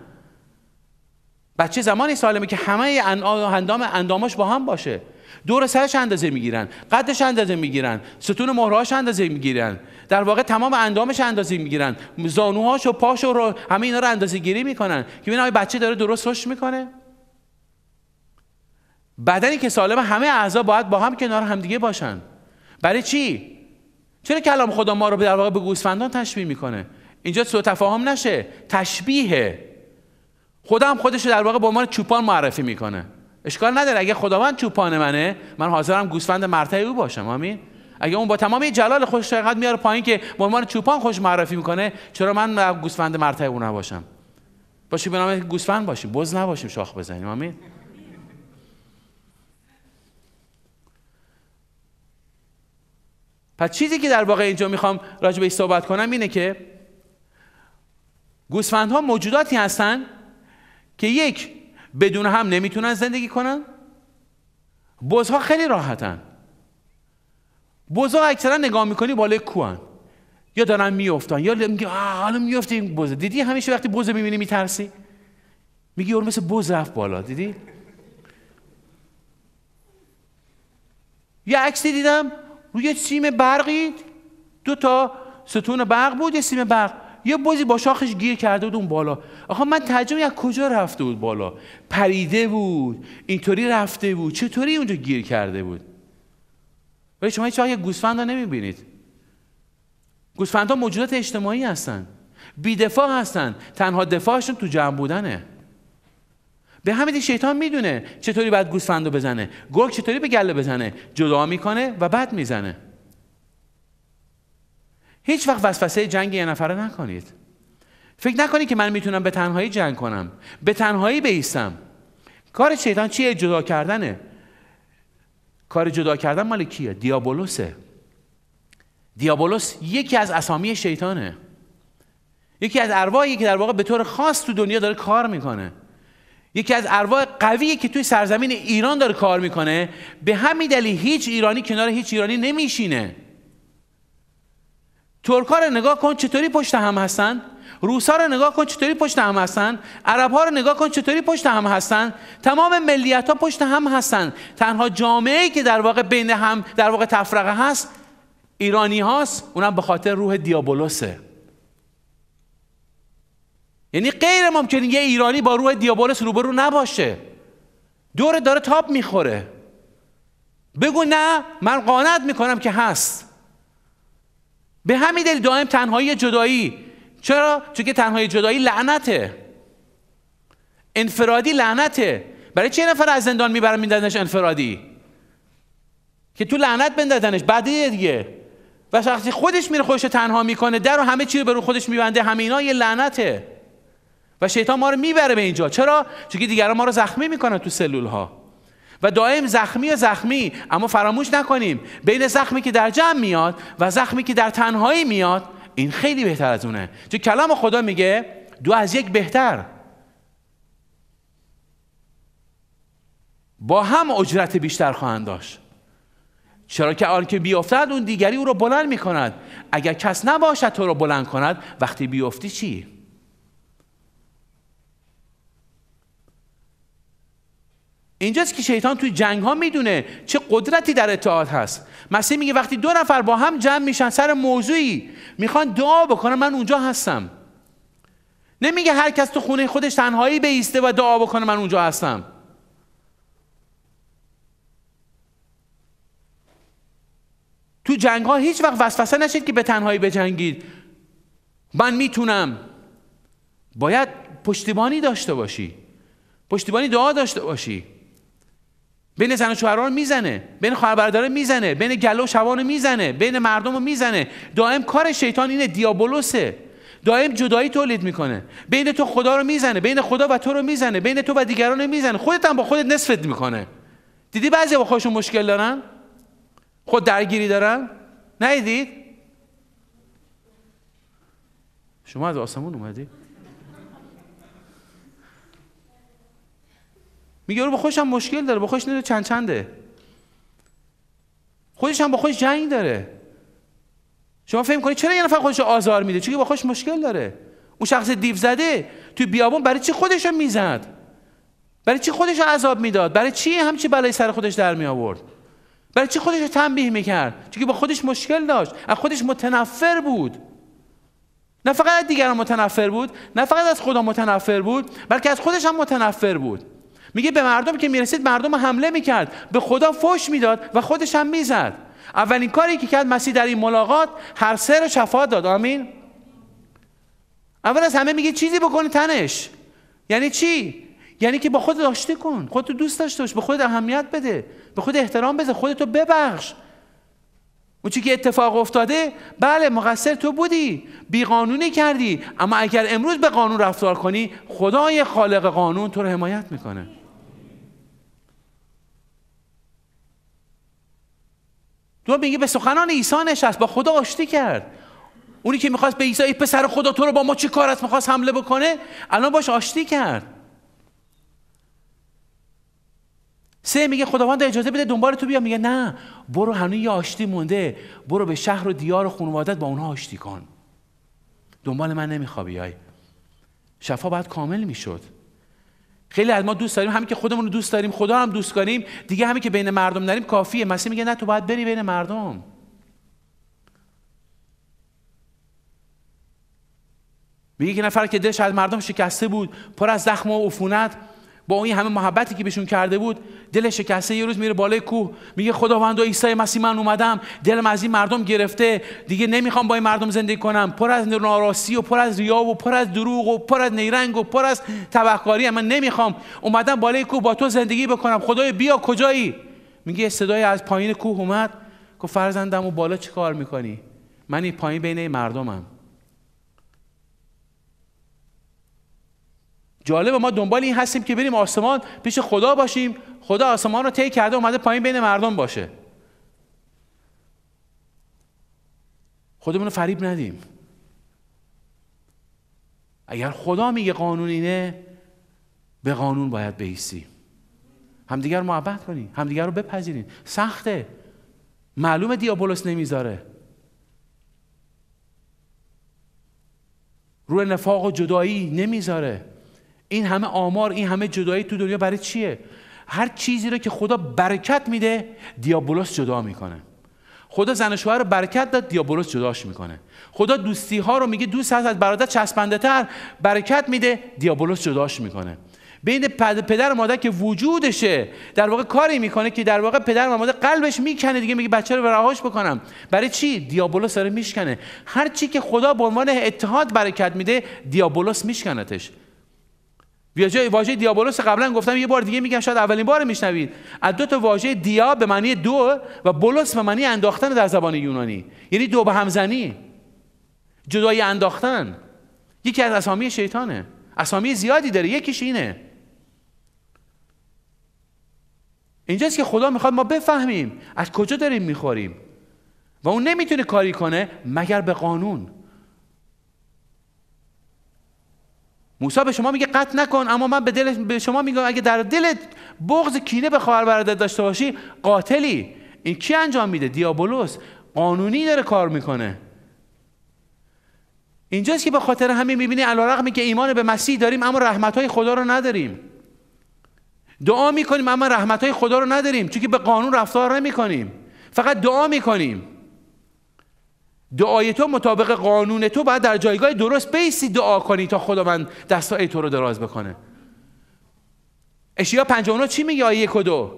بچه زمانی سالمه که همه اندام انداماش با هم باشه دور سرش اندازه میگیرن قدش اندازه میگیرن ستون مهرهاش اندازه میگیرن در واقع تمام اندامش اندازه میگیرن زانوهاش و پاش و همه اینا رو اندازه گیری میکنن که این بچه داره درست رشد میکنه بدنی که سالم همه اعضا باید با هم کنار همدیگه باشن برای چی چرا کلام خدا ما رو در واقع به گوسفندان تشبیه میکنه اینجا سو تفاهم نشه تشبیه خدا هم خودش رو در واقع به عنوان چوپان معرفی میکنه اشکال نداره اگه خداوند چوپان منه من حاضرم گوسفند مرتع او باشم آمین اگه اون با تمام جلال خوش شقیقت میاره پایین که به عنوان چوپان خوش معرفی میکنه چرا من گوسفند مرتع او نباشم باشی به نام گوسفند باشیم بز نباشیم شاخ بزنیم آمین پس چیزی که در واقع اینجا میخوام راجع به صحبت کنم اینه که گوسفندها موجوداتی هستن که یک بدون هم نمیتونن زندگی کنن بزها خیلی راحتن بزها اکثرا نگاه میکنی بالای کوهن یا دارن میافتن یا میگه حالا میفته این بزه دیدی همیشه وقتی بزه میبینی میترسی میگی اون مثل بز رفت بالا دیدی یه عکسی دیدم روی سیم برقی دو تا ستون برق بود یه سیم برق یه بازی با شاخش گیر کرده بود اون بالا آخه من تعجبی از کجا رفته بود بالا پریده بود اینطوری رفته بود چطوری اونجا گیر کرده بود ولی شما هیچ وقت گوسفند رو نمیبینید گوسفندها موجودات اجتماعی هستن بیدفاع هستن تنها دفاعشون تو جمع بودنه به همین شیطان میدونه چطوری باید گوسفندو رو بزنه گرگ چطوری به گله بزنه جدا میکنه و بعد میزنه هیچ وقت وسوسه جنگ یه نفره نکنید فکر نکنید که من میتونم به تنهایی جنگ کنم به تنهایی بیستم کار شیطان چیه جدا کردنه کار جدا کردن مال کیه دیابولوسه دیابولوس یکی از اسامی شیطانه یکی از ارواحی که در واقع به طور خاص تو دنیا داره کار میکنه یکی از ارواح قویه که توی سرزمین ایران داره کار میکنه به همین دلیل هیچ ایرانی کنار هیچ ایرانی نمیشینه ترک رو نگاه کن چطوری پشت هم هستن روسا رو نگاه کن چطوری پشت هم هستن عرب ها رو نگاه کن چطوری پشت هم هستن تمام ملیت ها پشت هم هستن تنها جامعه ای که در واقع بین هم در واقع تفرقه هست ایرانی هاست اونم به خاطر روح دیابولوسه یعنی غیر ممکن یه ایرانی با روح دیابولوس روبرو نباشه دور داره تاب میخوره بگو نه من قانت میکنم که هست به همین دلیل دائم تنهایی جدایی چرا چون که تنهایی جدایی لعنته انفرادی لعنته برای چه نفر از زندان میبرن میدادنش انفرادی که تو لعنت بنددنش بعدی دیگه و شخصی خودش میره خودش تنها میکنه در و همه چی رو به رو خودش میبنده همه اینا یه لعنته و شیطان ما رو میبره به اینجا چرا چون که دیگران ما رو زخمی میکنن تو سلول ها و دائم زخمی و زخمی اما فراموش نکنیم بین زخمی که در جمع میاد و زخمی که در تنهایی میاد این خیلی بهتر از اونه چون کلام خدا میگه دو از یک بهتر با هم اجرت بیشتر خواهند داشت چرا که آن که بیافتد اون دیگری او را بلند میکند اگر کس نباشد تو را بلند کند وقتی بیافتی چی؟ اینجاست که شیطان توی جنگ ها میدونه چه قدرتی در اتحاد هست مسیح میگه وقتی دو نفر با هم جمع میشن سر موضوعی میخوان دعا بکنن من اونجا هستم نمیگه هر کس تو خونه خودش تنهایی بیسته و دعا بکنه من اونجا هستم تو جنگ ها هیچ وقت وسوسه نشید که به تنهایی بجنگید من میتونم باید پشتیبانی داشته باشی پشتیبانی دعا داشته باشی بین زن و شوهرها رو میزنه بین خواهر میزنه بین گله و شبان میزنه بین مردم رو میزنه دائم کار شیطان اینه دیابولوسه دائم جدایی تولید میکنه بین تو خدا رو میزنه بین خدا و تو رو میزنه بین تو و دیگران رو میزنه خودت هم با خودت نصفت میکنه دیدی بعضی با خودشون مشکل دارن خود درگیری دارن نیدید شما از آسمون اومدید میگه رو آره، با خودش هم مشکل داره با خودش نه چند چنده خودش هم با خودش جنگ داره شما فکر کنید چرا یه نفر خودش آزار میده چون با خودش مشکل داره اون شخص دیو زده توی بیابون برای چی خودش رو میزد برای چی خودش رو عذاب میداد برای چی همچی بلای سر خودش در می آورد برای چی خودش رو تنبیه میکرد چون با خودش مشکل داشت از خودش متنفر بود نه فقط از دیگران متنفر بود نه فقط از خدا متنفر بود بلکه از خودش هم متنفر بود میگه به مردم که میرسید مردم حمله میکرد به خدا فش میداد و خودش هم میزد اولین کاری که کرد مسیح در این ملاقات هر سه رو شفا داد آمین اول از همه میگه چیزی بکنه تنش یعنی چی یعنی که با خود داشته کن خودتو دوست داشته باش به خود اهمیت بده به خود احترام بذار خودتو ببخش اون چی که اتفاق افتاده بله مقصر تو بودی بی قانونی کردی اما اگر امروز به قانون رفتار کنی خدای خالق قانون تو رو حمایت میکنه دو میگه به سخنان عیسی نشست با خدا آشتی کرد اونی که میخواست به عیسی پسر خدا تو رو با ما چه کار است میخواست حمله بکنه الان باش آشتی کرد سه میگه خداوند اجازه بده دنبال تو بیا میگه نه برو هنوز یه آشتی مونده برو به شهر و دیار و خانوادت با اونها آشتی کن دنبال من نمیخوا بیای شفا باید کامل میشد خیلی از ما دوست داریم همین که خودمون رو دوست داریم خدا هم دوست کنیم دیگه همین که بین مردم داریم کافیه مسیح میگه نه تو باید بری بین مردم میگه که نفر که دلش از مردم شکسته بود پر از زخم و عفونت با این همه محبتی که بهشون کرده بود دل شکسته یه روز میره بالای کوه میگه خداوند و عیسی مسیح من اومدم دلم از این مردم گرفته دیگه نمیخوام با این مردم زندگی کنم پر از ناراستی و پر از ریا و پر از دروغ و پر از نیرنگ و پر از تبهکاری من نمیخوام اومدم بالای کوه با تو زندگی بکنم خدای بیا کجایی میگه صدای از پایین کوه اومد گفت فرزندم و بالا چیکار میکنی من این پایین بین مردمم جالب ما دنبال این هستیم که بریم آسمان پیش خدا باشیم خدا آسمان رو طی کرده اومده پایین بین مردم باشه خودمون رو فریب ندیم اگر خدا میگه قانون اینه به قانون باید بیستی همدیگر رو محبت کنیم همدیگر رو بپذیرین سخته معلومه دیابولوس نمیذاره روی نفاق و جدایی نمیذاره این همه آمار این همه جدایی تو دنیا برای چیه هر چیزی را که خدا برکت میده دیابولوس جدا میکنه خدا زن شوهر رو برکت داد دیابولوس جداش میکنه خدا دوستی ها رو میگه دوست هست از برادر چسبنده تر برکت میده دیابولوس جداش میکنه بین پدر و مادر که وجودشه در واقع کاری میکنه که در واقع پدر و مادر قلبش میکنه دیگه میگه بچه رو رهاش بکنم برای چی دیابولوس داره میشکنه هر چی که خدا به عنوان اتحاد برکت میده دیابولوس میشکنتش واژه دیابولوس قبلا گفتم یه بار دیگه میگم شاید اولین بار میشنوید از دو تا واژه دیا به معنی دو و بولوس به معنی انداختن در زبان یونانی یعنی دو به همزنی جدای انداختن یکی از اسامی شیطانه اسامی زیادی داره یکیش اینه اینجاست که خدا میخواد ما بفهمیم از کجا داریم میخوریم و اون نمیتونه کاری کنه مگر به قانون موسا به شما میگه قطع نکن اما من به, دل به شما میگم اگه در دلت بغض کینه به خواهر برادر داشته باشی قاتلی این کی انجام میده دیابولوس قانونی داره کار میکنه اینجاست که به خاطر همین میبینی رقمی که ایمان به مسیح داریم اما های خدا رو نداریم دعا میکنیم اما های خدا رو نداریم چون که به قانون رفتار نمیکنیم فقط دعا میکنیم دعای تو مطابق قانون تو باید در جایگاه درست بیسی دعا کنی تا خداوند دستای تو رو دراز بکنه اشیا 59 چی میگه آیه یک و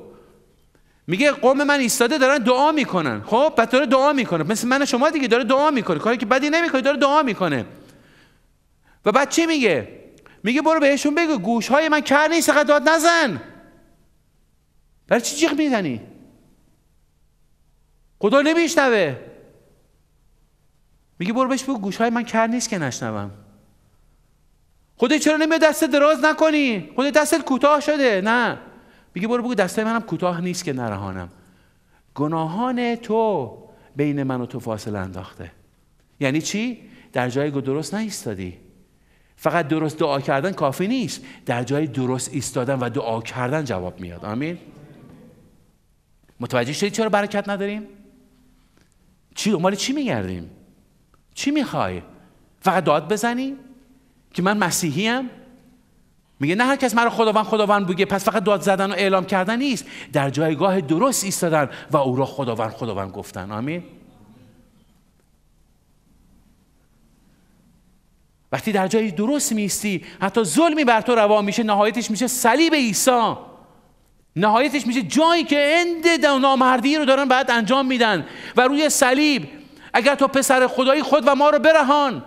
میگه قوم من ایستاده دارن دعا میکنن خب بعد داره دعا میکنه مثل من شما دیگه داره دعا میکنه کاری که بدی نمیکنه داره دعا میکنه و بعد چی میگه میگه برو بهشون بگو گوش های من کر نیست فقط داد نزن برای چی جیغ میزنی خدا نمیشنوه میگه برو بهش بگو گوشهای من کر نیست که نشنوم خودت چرا نمیاد دست دراز نکنی خودت دستت کوتاه شده نه میگه برو بگو دستای منم کوتاه نیست که نرهانم گناهان تو بین من و تو فاصله انداخته یعنی چی در جای درست نایستادی فقط درست دعا کردن کافی نیست در جای درست ایستادن و دعا کردن جواب میاد آمین متوجه شدید چرا برکت نداریم چی دنبال چی میگردیم چی میخوای؟ فقط داد بزنی؟ که من مسیحیم؟ میگه نه هر کس مرا خداوند خداوند بگه پس فقط داد زدن و اعلام کردن نیست در جایگاه درست ایستادن و او را خداوند خداوند گفتن آمین وقتی در جایی درست میستی حتی ظلمی بر تو روا میشه نهایتش میشه صلیب عیسی نهایتش میشه جایی که اند نامردی رو دارن بعد انجام میدن و روی صلیب اگر تو پسر خدایی خود و ما رو برهان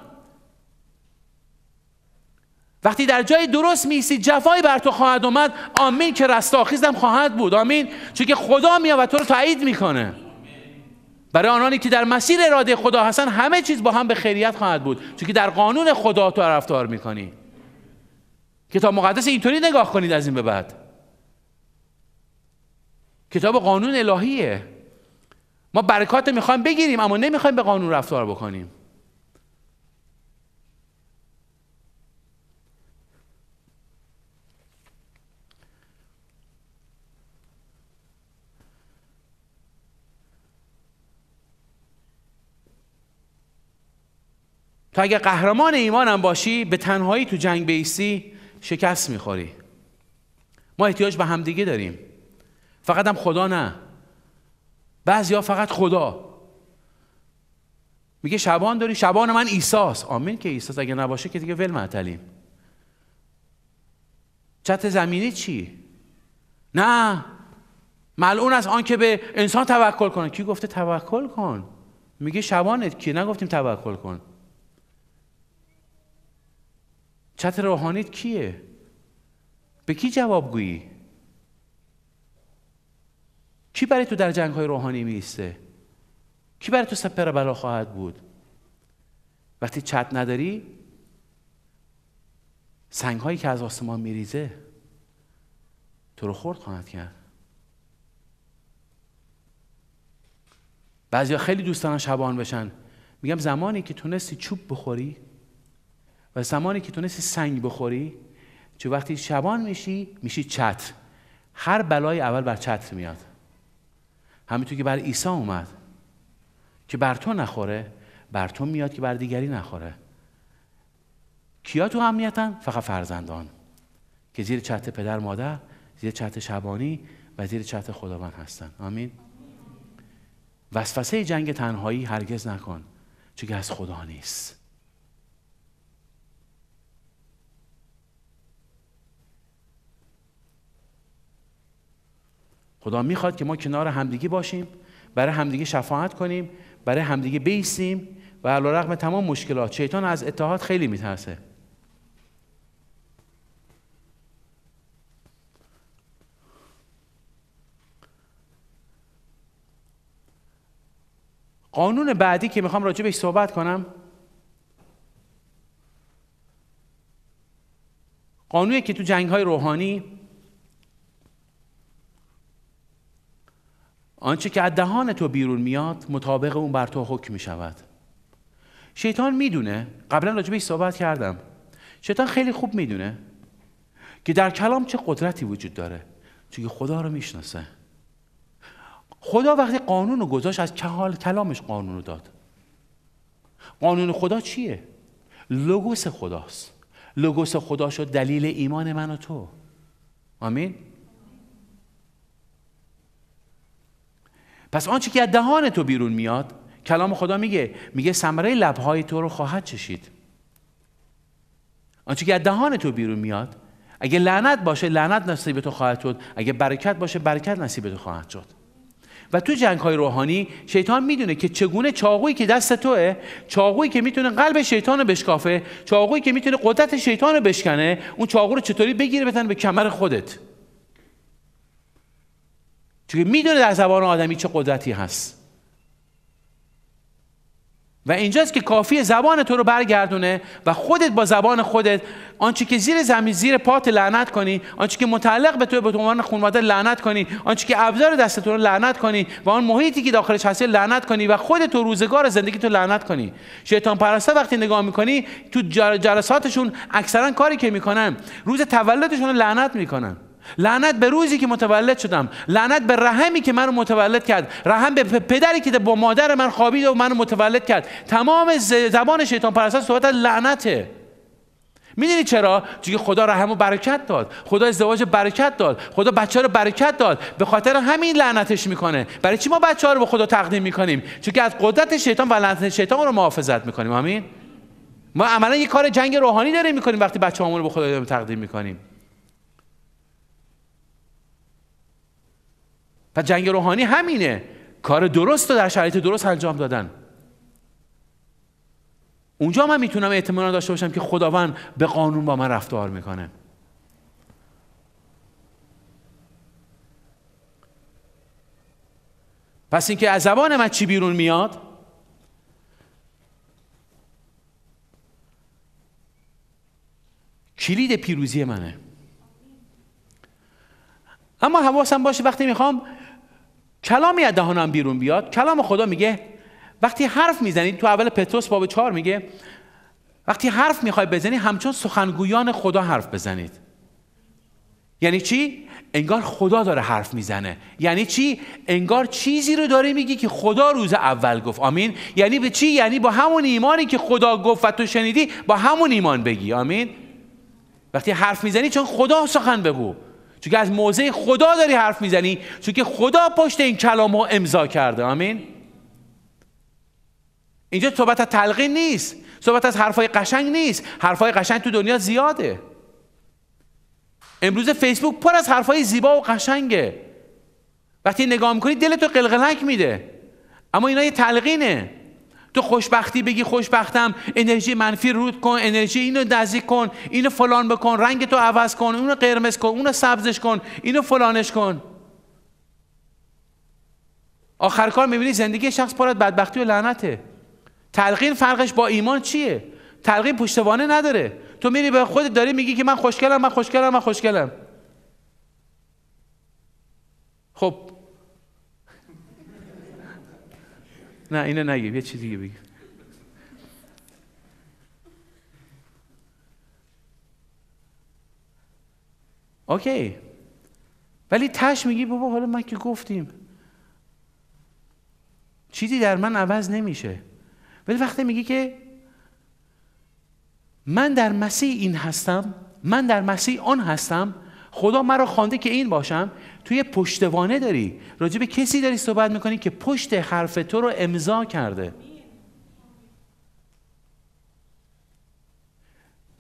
وقتی در جای درست میسی جفایی بر تو خواهد اومد آمین که رستاخیزم خواهد بود آمین چون که خدا میاد و تو رو تایید میکنه برای آنانی که در مسیر اراده خدا هستن همه چیز با هم به خیریت خواهد بود چون که در قانون خدا تو رفتار میکنی کتاب مقدس اینطوری نگاه کنید از این به بعد کتاب قانون الهیه ما برکات میخوایم بگیریم اما نمیخوایم به قانون رفتار بکنیم تا اگر قهرمان ایمانم باشی به تنهایی تو جنگ بیسی شکست میخوری ما احتیاج به همدیگه داریم فقط هم خدا نه یا فقط خدا میگه شبان داری شبان من ایساس آمین که ایساس اگه نباشه که دیگه ول معطلیم چت زمینی چی نه ملعون از آن که به انسان توکل کنه کی گفته توکل کن میگه شبانت کی نگفتیم توکل کن چت روحانیت کیه به کی جواب گویی کی برای تو در جنگ های روحانی میسته کی برای تو سپر بلا خواهد بود وقتی چت نداری سنگ هایی که از آسمان میریزه تو رو خورد خواهد کرد بعضیا خیلی دوستان شبان بشن میگم زمانی که تونستی چوب بخوری و زمانی که تونستی سنگ بخوری چون وقتی شبان میشی میشی چت هر بلای اول بر چتر میاد همینطور که بر عیسی اومد که بر تو نخوره بر تو میاد که بر دیگری نخوره کیا تو امنیتن؟ فقط فرزندان که زیر چتر پدر مادر زیر چت شبانی و زیر چت خداوند هستن آمین وسوسه جنگ تنهایی هرگز نکن چون از خدا نیست خدا میخواد که ما کنار همدیگه باشیم برای همدیگه شفاعت کنیم برای همدیگه بیستیم و علیرغم تمام مشکلات شیطان از اتحاد خیلی میترسه قانون بعدی که میخوام راجع بهش صحبت کنم قانونی که تو جنگ های روحانی آنچه که از دهان تو بیرون میاد مطابق اون بر تو حکم می شود شیطان میدونه قبلا به صحبت کردم شیطان خیلی خوب میدونه که در کلام چه قدرتی وجود داره چون خدا رو میشناسه خدا وقتی قانون رو گذاشت از کهال کلامش قانون رو داد قانون خدا چیه؟ لوگوس خداست لوگوس خدا شد دلیل ایمان من و تو آمین پس آنچه که از دهان تو بیرون میاد کلام خدا میگه میگه ثمره لبهای تو رو خواهد چشید آنچه که از دهان تو بیرون میاد اگه لعنت باشه لعنت نصیب تو خواهد شد اگه برکت باشه برکت نصیب تو خواهد شد و تو جنگ های روحانی شیطان میدونه که چگونه چاقویی که دست توه چاقویی که میتونه قلب شیطان رو بشکافه چاقویی که میتونه قدرت شیطان رو بشکنه اون چاقو رو چطوری بگیره بتن به کمر خودت چون میدونه در زبان آدمی چه قدرتی هست و اینجاست که کافی زبان تو رو برگردونه و خودت با زبان خودت آنچه که زیر زمین زیر پات لعنت کنی آنچه که متعلق به تو به عنوان خونواده لعنت کنی آنچه که ابزار دست تو رو لعنت کنی و آن محیطی که داخلش هستی لعنت کنی و خودت تو روزگار زندگی تو لعنت کنی شیطان پرستا وقتی نگاه میکنی تو جلساتشون اکثرا کاری که میکنن روز تولدشون رو لعنت میکنن لعنت به روزی که متولد شدم لعنت به رحمی که منو متولد کرد رحم به پدری که با مادر من خوابید و منو متولد کرد تمام زبان شیطان پرستان صحبت لعنته میدونی چرا چون خدا رحم و برکت داد خدا ازدواج برکت داد خدا بچه رو برکت داد به خاطر همین لعنتش میکنه برای چی ما بچه رو به خدا تقدیم میکنیم چون که از قدرت شیطان و لعنت شیطان رو محافظت میکنیم همین ما عملا یه کار جنگ روحانی داریم میکنیم وقتی بچه رو به خدا تقدیم میکنیم و جنگ روحانی همینه کار درست رو در شرایط درست انجام دادن اونجا من میتونم اعتماد داشته باشم که خداوند به قانون با من رفتار میکنه پس اینکه از زبان من چی بیرون میاد کلید پیروزی منه اما حواسم باشه وقتی میخوام کلامی از دهانم بیرون بیاد کلام خدا میگه وقتی حرف میزنید تو اول پتروس باب چهار میگه وقتی حرف میخوای بزنی همچون سخنگویان خدا حرف بزنید یعنی چی؟ انگار خدا داره حرف میزنه یعنی چی؟ انگار چیزی رو داره میگی که خدا روز اول گفت آمین یعنی به چی؟ یعنی با همون ایمانی که خدا گفت و تو شنیدی با همون ایمان بگی آمین وقتی حرف میزنی چون خدا سخن بگو چون که از موضع خدا داری حرف میزنی چون که خدا پشت این کلام ها امضا کرده آمین اینجا صحبت از تلقین نیست صحبت از حرفای قشنگ نیست حرفای قشنگ تو دنیا زیاده امروز فیسبوک پر از حرفای زیبا و قشنگه وقتی نگاه میکنی دلتو قلقلک میده اما اینا یه تلقینه تو خوشبختی بگی خوشبختم انرژی منفی رود کن انرژی اینو نزدیک کن اینو فلان بکن رنگ تو عوض کن اونو قرمز کن اونو سبزش کن اینو فلانش کن آخر کار میبینی زندگی شخص پر از بدبختی و لعنته تلقین فرقش با ایمان چیه تلقین پشتوانه نداره تو میری به خودت داری میگی که من خوشگلم من خوشگلم من خوشگلم خب نه اینو نگیم یه چیز دیگه بگیم اوکی ولی تش میگی بابا حالا من که گفتیم چیزی در من عوض نمیشه ولی وقتی میگی که من در مسیح این هستم من در مسیح آن هستم خدا مرا خوانده که این باشم توی پشتوانه داری راجع به کسی داری صحبت میکنی که پشت حرف تو رو امضا کرده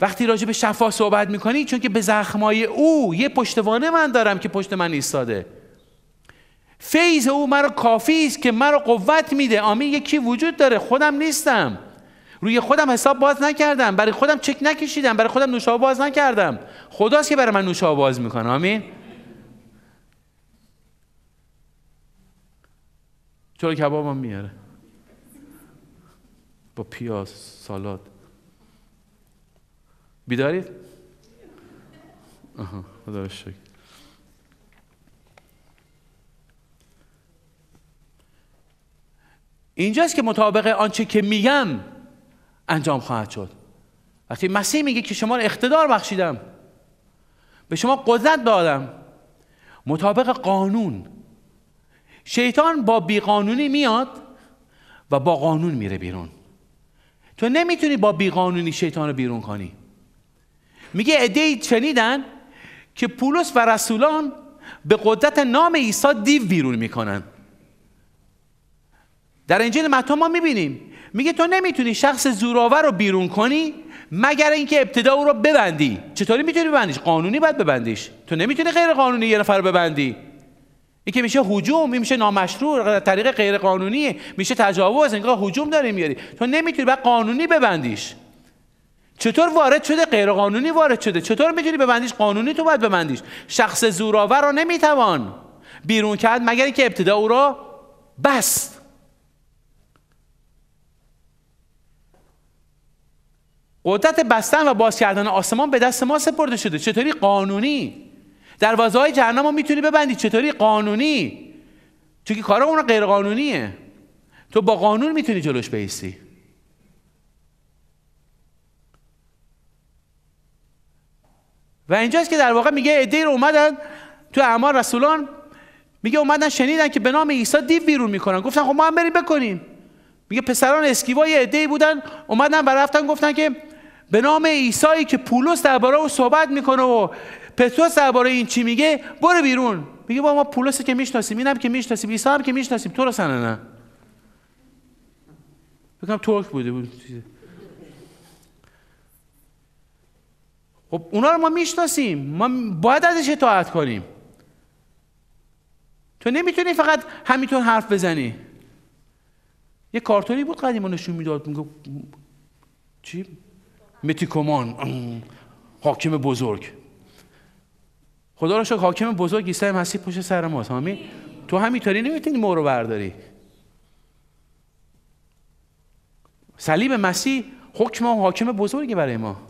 وقتی راجع به شفا صحبت میکنی چون که به زخمای او یه پشتوانه من دارم که پشت من ایستاده فیض او مرا کافی است که مرا قوت میده آمین یکی وجود داره خودم نیستم روی خودم حساب باز نکردم برای خودم چک نکشیدم برای خودم نوشابه باز نکردم خداست که برای من نوشابه باز میکنه آمین چرا کبابم میاره با پیاز سالاد بیدارید خدا اینجاست که مطابق آنچه که میگم انجام خواهد شد وقتی مسیح میگه که شما اقتدار بخشیدم به شما قدرت دادم مطابق قانون شیطان با بیقانونی میاد و با قانون میره بیرون تو نمیتونی با بیقانونی شیطان رو بیرون کنی میگه عدهای چنیدن که پولس و رسولان به قدرت نام عیسی دیو بیرون میکنن در انجیل متی ما میبینیم میگه تو نمیتونی شخص زورآور رو بیرون کنی مگر اینکه ابتدا او رو ببندی چطوری میتونی ببندیش قانونی باید ببندیش تو نمیتونی غیر قانونی یه نفر رو ببندی این که میشه هجوم این میشه نامشروع طریق غیر میشه تجاوز انگار حجوم داری میاری تو نمیتونی بعد قانونی ببندیش چطور وارد شده غیرقانونی وارد شده چطور میتونی ببندیش قانونی تو باید ببندیش شخص زورآور را نمیتوان بیرون کرد مگر اینکه ابتدا او را بست قدرت بستن و باز کردن آسمان به دست ما سپرده شده چطوری قانونی دروازه های جهنم رو میتونی ببندی چطوری قانونی چون کارا کار اون غیر قانونیه تو با قانون میتونی جلوش بیستی و اینجاست که در واقع میگه ایده رو اومدن تو اعمال رسولان میگه اومدن شنیدن که به نام عیسی دیو بیرون میکنن گفتن خب ما هم بریم بکنیم میگه پسران اسکیوا یه عده‌ای بودن اومدن و رفتن گفتن که به نام عیسی که پولس درباره او صحبت میکنه و پتروس درباره این چی میگه برو بیرون میگه با ما پولس که میشناسیم اینم که میشناسیم عیسی هم که میشناسیم تو رو نه بکنم ترک بوده بود خب اونا رو ما میشناسیم ما باید ازش اطاعت کنیم تو نمیتونی فقط همینطور حرف بزنی یه کارتونی بود قدیما نشون میداد میگه چی متیکومان حاکم بزرگ خدا رو شکر حاکم بزرگ عیسی مسیح پشت سر ماست آمین تو همینطوری نمیتونی مورو رو برداری صلیب مسیح حکم و حاکم بزرگی برای ما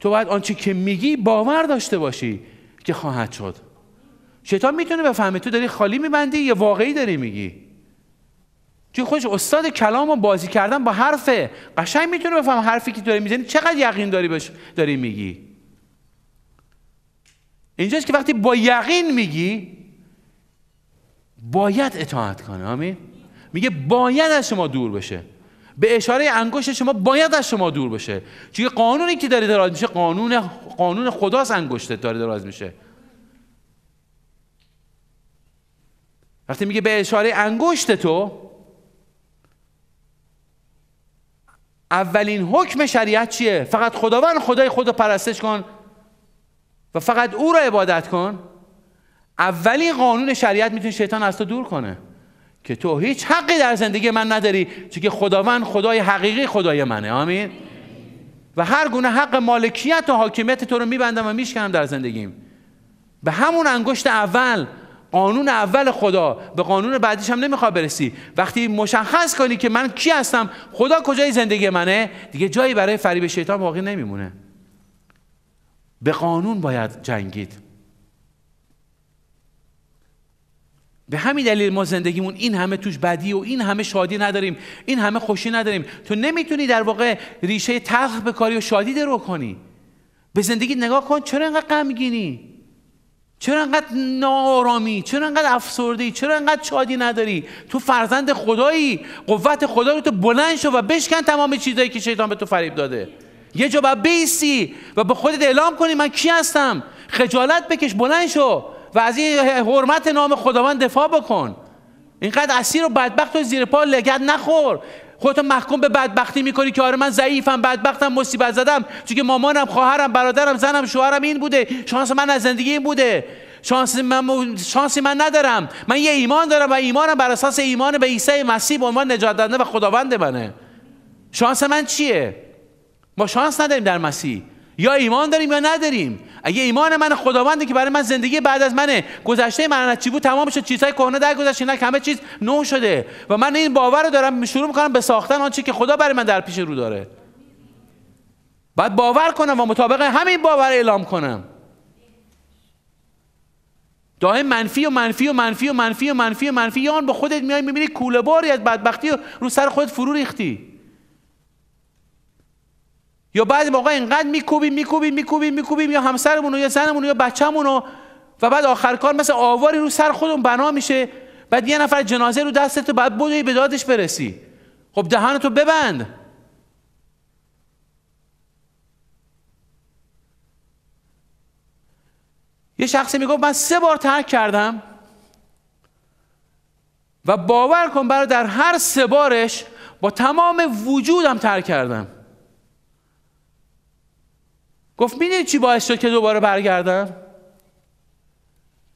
تو باید آنچه که میگی باور داشته باشی که خواهد شد شیطان میتونه بفهمه تو داری خالی میبندی یا واقعی داری میگی چون خودش استاد کلام و بازی کردن با حرفه قشنگ میتونه بفهم حرفی که داری میزنی چقدر یقین داری داری میگی اینجاست که وقتی با یقین میگی باید اطاعت کنه آمین میگه باید از شما دور بشه به اشاره انگشت شما باید از شما دور بشه چون قانونی که داره دراز میشه قانون قانون خداست انگشتت داره دراز میشه وقتی میگه به اشاره انگشت تو اولین حکم شریعت چیه فقط خداوند خدای خود پرستش کن و فقط او را عبادت کن اولین قانون شریعت میتونه شیطان از تو دور کنه که تو هیچ حقی در زندگی من نداری چون که خداوند خدای حقیقی خدای منه آمین و هر گونه حق مالکیت و حاکمیت تو رو میبندم و میشکنم در زندگیم به همون انگشت اول قانون اول خدا به قانون بعدیش هم نمیخواد برسی وقتی مشخص کنی که من کی هستم خدا کجای زندگی منه دیگه جایی برای فریب شیطان باقی نمیمونه به قانون باید جنگید به همین دلیل ما زندگیمون این همه توش بدی و این همه شادی نداریم این همه خوشی نداریم تو نمیتونی در واقع ریشه تلخ بکاری و شادی درو کنی به زندگی نگاه کن چرا انقدر غمگینی چرا انقدر نارامی؟ چرا انقدر افسردی چرا انقدر شادی نداری تو فرزند خدایی قوت خدا رو تو بلند شو و بشکن تمام چیزایی که شیطان به تو فریب داده یه جا باید بیسی و به خودت اعلام کنی من کی هستم خجالت بکش بلند شو و از این حرمت نام خداوند دفاع بکن اینقدر اسیر و بدبخت و زیر پا لگد نخور خودتو محکوم به بدبختی میکنی که آره من ضعیفم بدبختم مصیبت زدم چون که مامانم خواهرم برادرم زنم شوهرم این بوده شانس من از زندگی این بوده شانس من شانسی من ندارم من یه ایمان دارم و ایمانم بر اساس ایمان به عیسی مسیح به عنوان نجات دهنده و خداوند منه شانس من چیه ما شانس نداریم در مسیح یا ایمان داریم یا نداریم اگه ایمان من خداونده که برای من زندگی بعد از منه گذشته من چی بود تمام شد چیزهای کهنه در گذشته نه همه چیز نو شده و من این باور رو دارم شروع میکنم به ساختن آنچه که خدا برای من در پیش رو داره باید باور کنم و مطابق همین باور اعلام کنم دائم منفی و منفی و منفی و منفی و منفی و منفی یا آن به خودت میای میبینی کوله باری از بدبختی رو سر خودت فرو ریختی یا بعضی موقع اینقدر میکوبیم میکوبیم میکوبیم میکوبیم یا همسرمون یا زنمون یا بچه‌مون و بعد آخر کار مثل آواری رو سر خودمون بنا میشه بعد یه نفر جنازه رو دستت بعد بدوی به دادش برسی خب دهانتو ببند یه شخصی میگفت من سه بار ترک کردم و باور کن برای در هر سه بارش با تمام وجودم ترک کردم گفت میدونی چی باعث شد که دوباره برگردم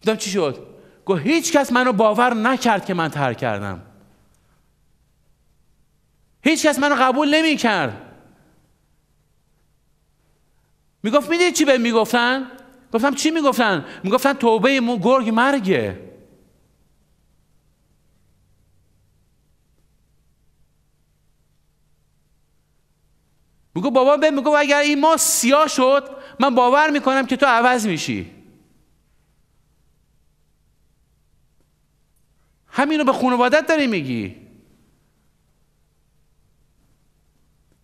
دیدم چی شد گفت هیچ کس منو باور نکرد که من ترک کردم هیچ کس منو قبول نمی کرد میگفت میدونی چی به میگفتن گفتم چی میگفتن میگفتن توبه گرگ مرگه میگو بابا به میگو اگر این ما سیاه شد من باور میکنم که تو عوض میشی همینو به خانوادت داری میگی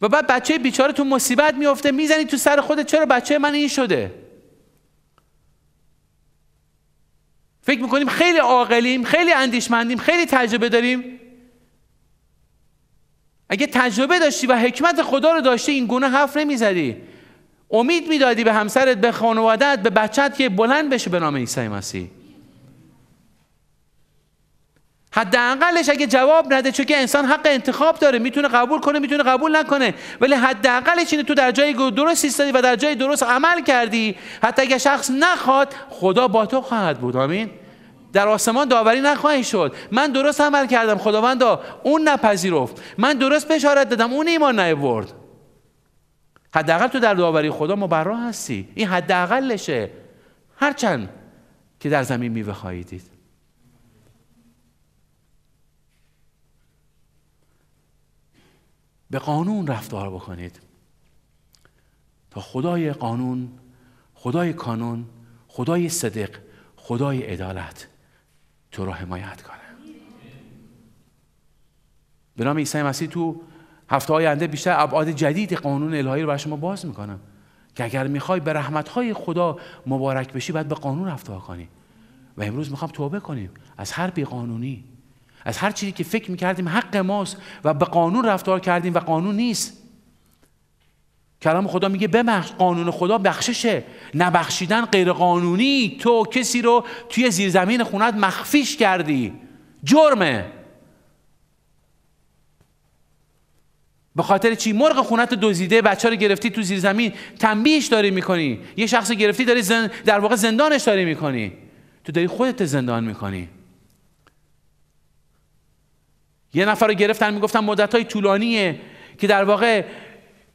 و بعد بچه بیچاره تو مصیبت میفته میزنی تو سر خودت چرا بچه من این شده فکر میکنیم خیلی عاقلیم خیلی اندیشمندیم خیلی تجربه داریم اگه تجربه داشتی و حکمت خدا رو داشتی این گونه حرف نمیزدی امید میدادی به همسرت به خانوادت به بچت که بلند بشه به نام عیسی مسیح حداقلش اگه جواب نده چون که انسان حق انتخاب داره میتونه قبول کنه میتونه قبول نکنه ولی حداقلش اینه تو در جای درست ایستادی و در جای درست عمل کردی حتی اگه شخص نخواد خدا با تو خواهد بود آمین در آسمان داوری نخواهی شد من درست عمل کردم خداوندا اون نپذیرفت من درست بشارت دادم اون ایمان نیاورد حداقل تو در داوری خدا برا هستی این حداقلشه هرچند که در زمین میوه خواهی به قانون رفتار بکنید تا خدای قانون خدای کانون خدای صدق خدای عدالت تو را حمایت کنه به نام عیسی مسیح تو هفته آینده بیشتر ابعاد جدید قانون الهی رو برای شما باز میکنم که اگر میخوای به رحمت های خدا مبارک بشی باید به قانون رفتار کنی و امروز میخوام توبه کنیم از هر بیقانونی از هر چیزی که فکر میکردیم حق ماست و به قانون رفتار کردیم و قانون نیست کلام خدا میگه ببخش قانون خدا بخششه نبخشیدن غیر قانونی تو کسی رو توی زیرزمین خونت مخفیش کردی جرمه به خاطر چی مرغ خونت دزدیده بچه رو گرفتی تو زیر زمین تنبیهش داری میکنی یه شخص گرفتی داری در واقع زندانش داری میکنی تو داری خودت زندان میکنی یه نفر رو گرفتن میگفتن مدت های طولانیه که در واقع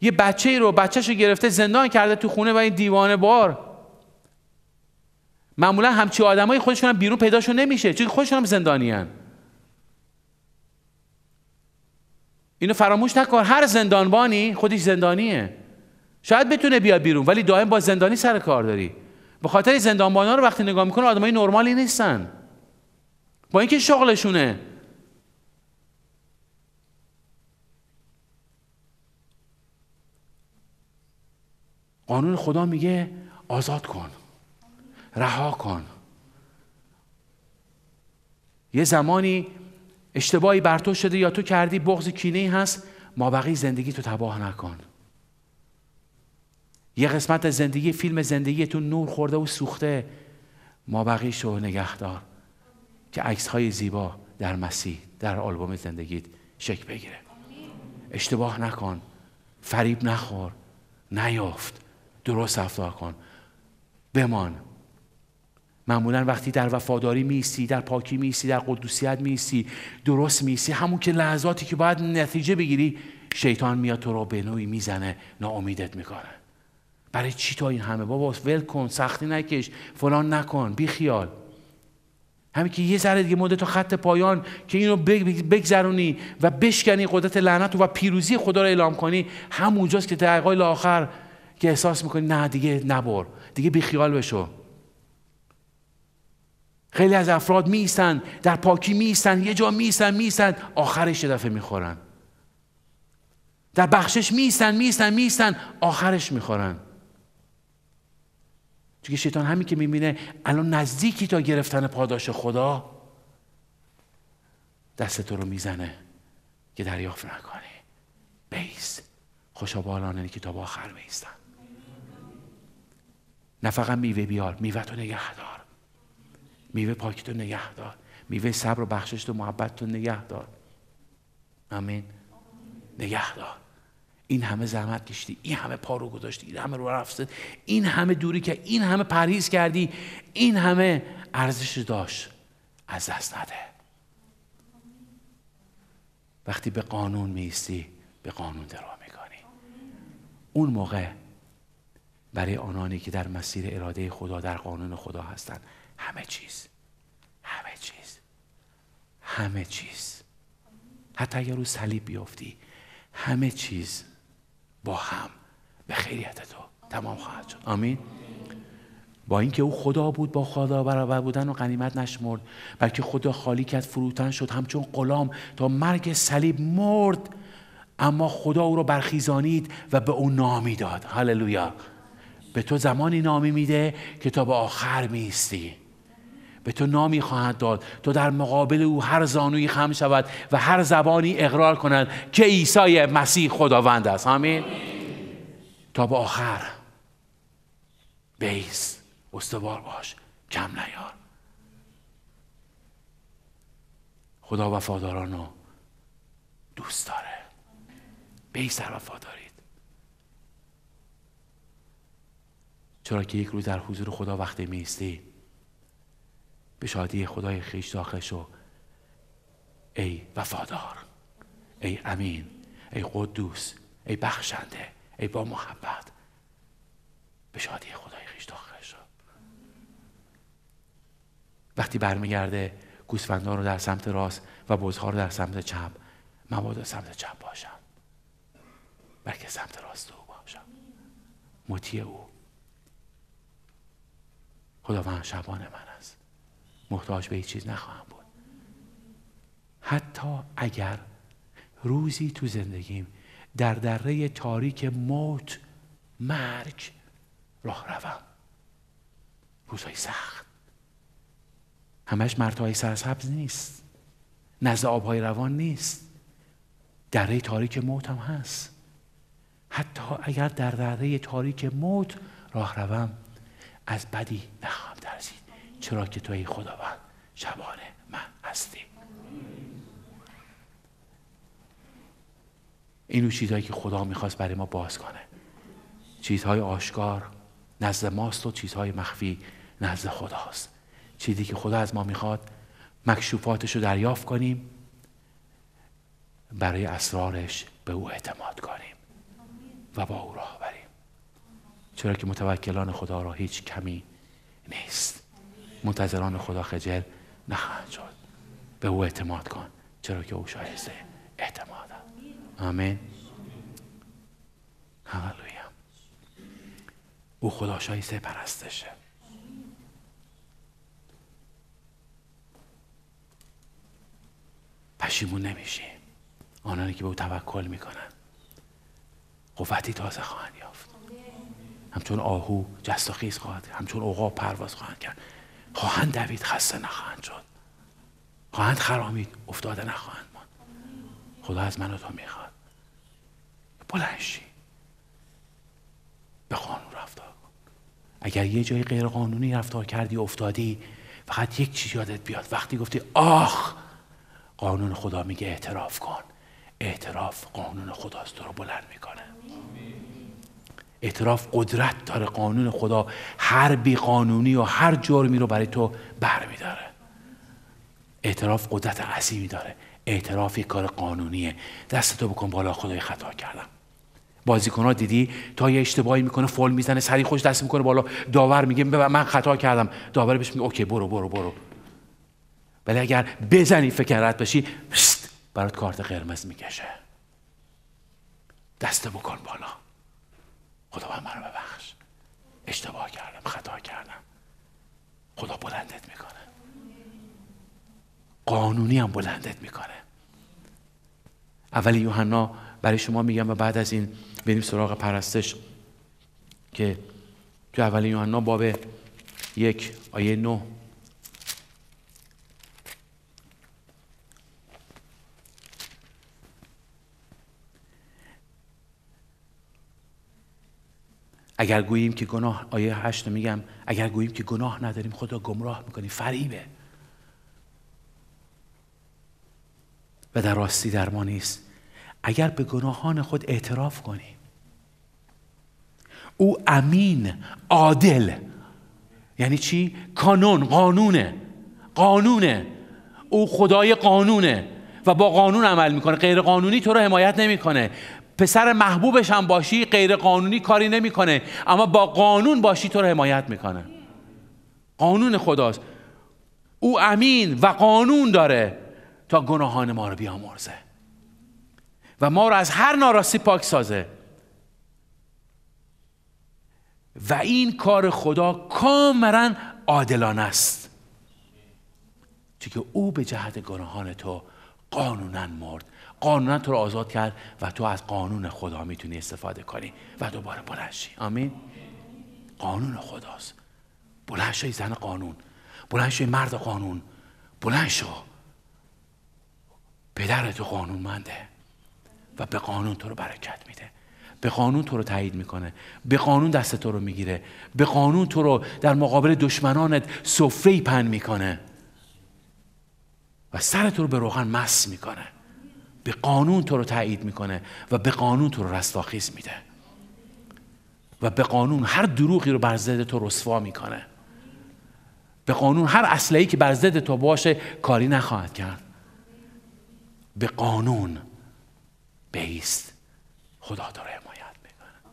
یه بچه ای رو بچهش رو گرفته زندان کرده تو خونه و این دیوانه بار معمولا همچی آدمای خودشون هم بیرون پیداشون نمیشه چون خودشون هم زندانیان اینو فراموش نکن هر زندانبانی خودش زندانیه شاید بتونه بیا بیرون ولی دائم با زندانی سر کار داری به خاطر زندانبانا رو وقتی نگاه میکنه آدمای نرمالی نیستن با اینکه شغلشونه قانون خدا میگه آزاد کن رها کن یه زمانی اشتباهی بر تو شده یا تو کردی بغض کینه هست ما بقی زندگی تو تباه نکن یه قسمت از زندگی فیلم زندگی تو نور خورده و سوخته ما بقیه رو نگهدار که عکس های زیبا در مسیح در آلبوم زندگیت شک بگیره اشتباه نکن فریب نخور نیافت درست رفتار کن بمان معمولا وقتی در وفاداری میسی در پاکی میسی در قدوسیت میسی درست میسی همون که لحظاتی که باید نتیجه بگیری شیطان میاد تو رو به نوعی میزنه ناامیدت میکنه برای چی تو این همه بابا ول کن سختی نکش فلان نکن بی خیال همین که یه ذره دیگه مدت خط پایان که اینو بگذرونی و بشکنی قدرت لعنت و پیروزی خدا رو اعلام کنی همونجاست که دقایق آخر که احساس میکنی نه دیگه نبر دیگه بیخیال بشو خیلی از افراد میستن در پاکی میستن یه جا میستن میستن آخرش یه دفعه میخورن در بخشش میستن میستن میستن آخرش میخورن چون شیطان همین که میبینه الان نزدیکی تا گرفتن پاداش خدا دست تو رو میزنه که دریافت نکنی بیست خوشا بالانه که تا آخر بیستن نه فقط میوه بیار میوه تو نگه دار میوه پاکی تو نگه دار میوه صبر و بخشش و محبت تو نگه دار آمین این همه زحمت کشیدی این همه پا رو گذاشتی این همه رو رفت این همه دوری که این همه پرهیز کردی این همه ارزش داشت از دست نده وقتی به قانون میستی به قانون درو میکنی اون موقع برای آنانی که در مسیر اراده خدا در قانون خدا هستند همه چیز همه چیز همه چیز حتی اگر رو صلیب بیفتی همه چیز با هم به خیریت تو تمام خواهد شد آمین با اینکه او خدا بود با خدا برابر بودن و غنیمت نشمرد بلکه خدا خالی کرد فروتن شد همچون غلام تا مرگ صلیب مرد اما خدا او را برخیزانید و به او نامی داد هللویا به تو زمانی نامی میده که تا به آخر میستی به تو نامی خواهد داد تو در مقابل او هر زانوی خم شود و هر زبانی اقرار کند که عیسی مسیح خداوند است همین تا به آخر بیس استوار باش کم نیار خدا وفاداران رو دوست داره بیس در وفادار چرا که یک روز در حضور خدا وقتی میستی به شادی خدای خیش داخل شو ای وفادار ای امین ای قدوس ای بخشنده ای با محبت به شادی خدای خیش داخل شو وقتی برمیگرده گوسفندان رو در سمت راست و بزها رو در سمت چپ باید سمت چپ باشم بلکه سمت راست او باشم مطیع او خداوند شبان من است محتاج به هیچ چیز نخواهم بود حتی اگر روزی تو زندگیم در دره تاریک موت مرگ راه روم روزهای سخت همش مرتهای سرسبز نیست نزد آبهای روان نیست دره تاریک موت هم هست حتی اگر در دره تاریک موت راه روم از بدی نخواهم ترسید چرا که ای خداوند شبانه من هستی اینو چیزهایی که خدا میخواست برای ما باز کنه چیزهای آشکار نزد ماست و چیزهای مخفی نزد خداست چیزی که خدا از ما میخواد مکشوفاتش رو دریافت کنیم برای اسرارش به او اعتماد کنیم و با او راه بریم چرا که متوکلان خدا را هیچ کمی نیست منتظران خدا خجل نخواهند شد به او اعتماد کن چرا که او شایسته اعتماد آمین هللویا او خدا شایسته پرستشه پشیمون نمیشی آنانی که به او توکل میکنن قوتی تازه خواهند همچون آهو جست خیز خواهد همچون اوقا پرواز خواهند کرد خواهند دوید خسته نخواهند شد خواهند خرامید افتاده نخواهند من، خدا از من و تو میخواد بلنشی به قانون رفتار کن اگر یه جای غیر قانونی رفتار کردی افتادی فقط یک چیز یادت بیاد وقتی گفتی آخ قانون خدا میگه اعتراف کن اعتراف قانون خداست تو رو بلند میکنه اعتراف قدرت داره قانون خدا هر بی قانونی و هر جرمی رو برای تو بر داره اعتراف قدرت عظیمی داره اعتراف یک کار قانونیه دست تو بکن بالا خدای خطا کردم بازیکن ها دیدی تا یه اشتباهی میکنه فول میزنه سری خوش دست میکنه بالا داور میگه من خطا کردم داور بهش میگه اوکی برو برو برو ولی اگر بزنی فکر رد بشی برات کارت قرمز میکشه دست بکن بالا من رو ببخش اشتباه کردم خطا کردم خدا بلندت میکنه قانونی هم بلندت میکنه اول یوحنا برای شما میگم و بعد از این بریم سراغ پرستش که تو اول یوحنا باب یک آیه نه اگر گوییم که گناه آیه هشت میگم اگر گوییم که گناه نداریم خدا گمراه میکنیم فریبه و در راستی در ما نیست اگر به گناهان خود اعتراف کنیم او امین عادل یعنی چی؟ کانون قانونه قانونه او خدای قانونه و با قانون عمل میکنه غیر قانونی تو رو حمایت نمیکنه پسر محبوبش هم باشی غیر قانونی کاری نمیکنه اما با قانون باشی تو رو حمایت میکنه قانون خداست او امین و قانون داره تا گناهان ما رو بیامرزه و ما رو از هر ناراستی پاک سازه و این کار خدا کاملا عادلانه است چون او به جهت گناهان تو قانونا مرد قانون تو رو آزاد کرد و تو از قانون خدا میتونی استفاده کنی و دوباره بلنشی آمین قانون خداست بلند زن قانون بلند مرد قانون بلند شو پدر تو منده و به قانون تو رو برکت میده به قانون تو رو تایید میکنه به قانون دست تو رو میگیره به قانون تو رو در مقابل دشمنانت سفره پن میکنه و سر تو رو به روغن مس میکنه به قانون تو رو تایید میکنه و به قانون تو رو رستاخیز میده و به قانون هر دروغی رو بر ضد تو رسوا میکنه به قانون هر اصلی که بر ضد تو باشه کاری نخواهد کرد به قانون بیست خدا تو رو حمایت میکنه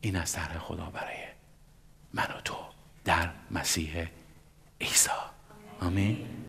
این از طرح خدا برای من و تو در مسیح عیسی آمین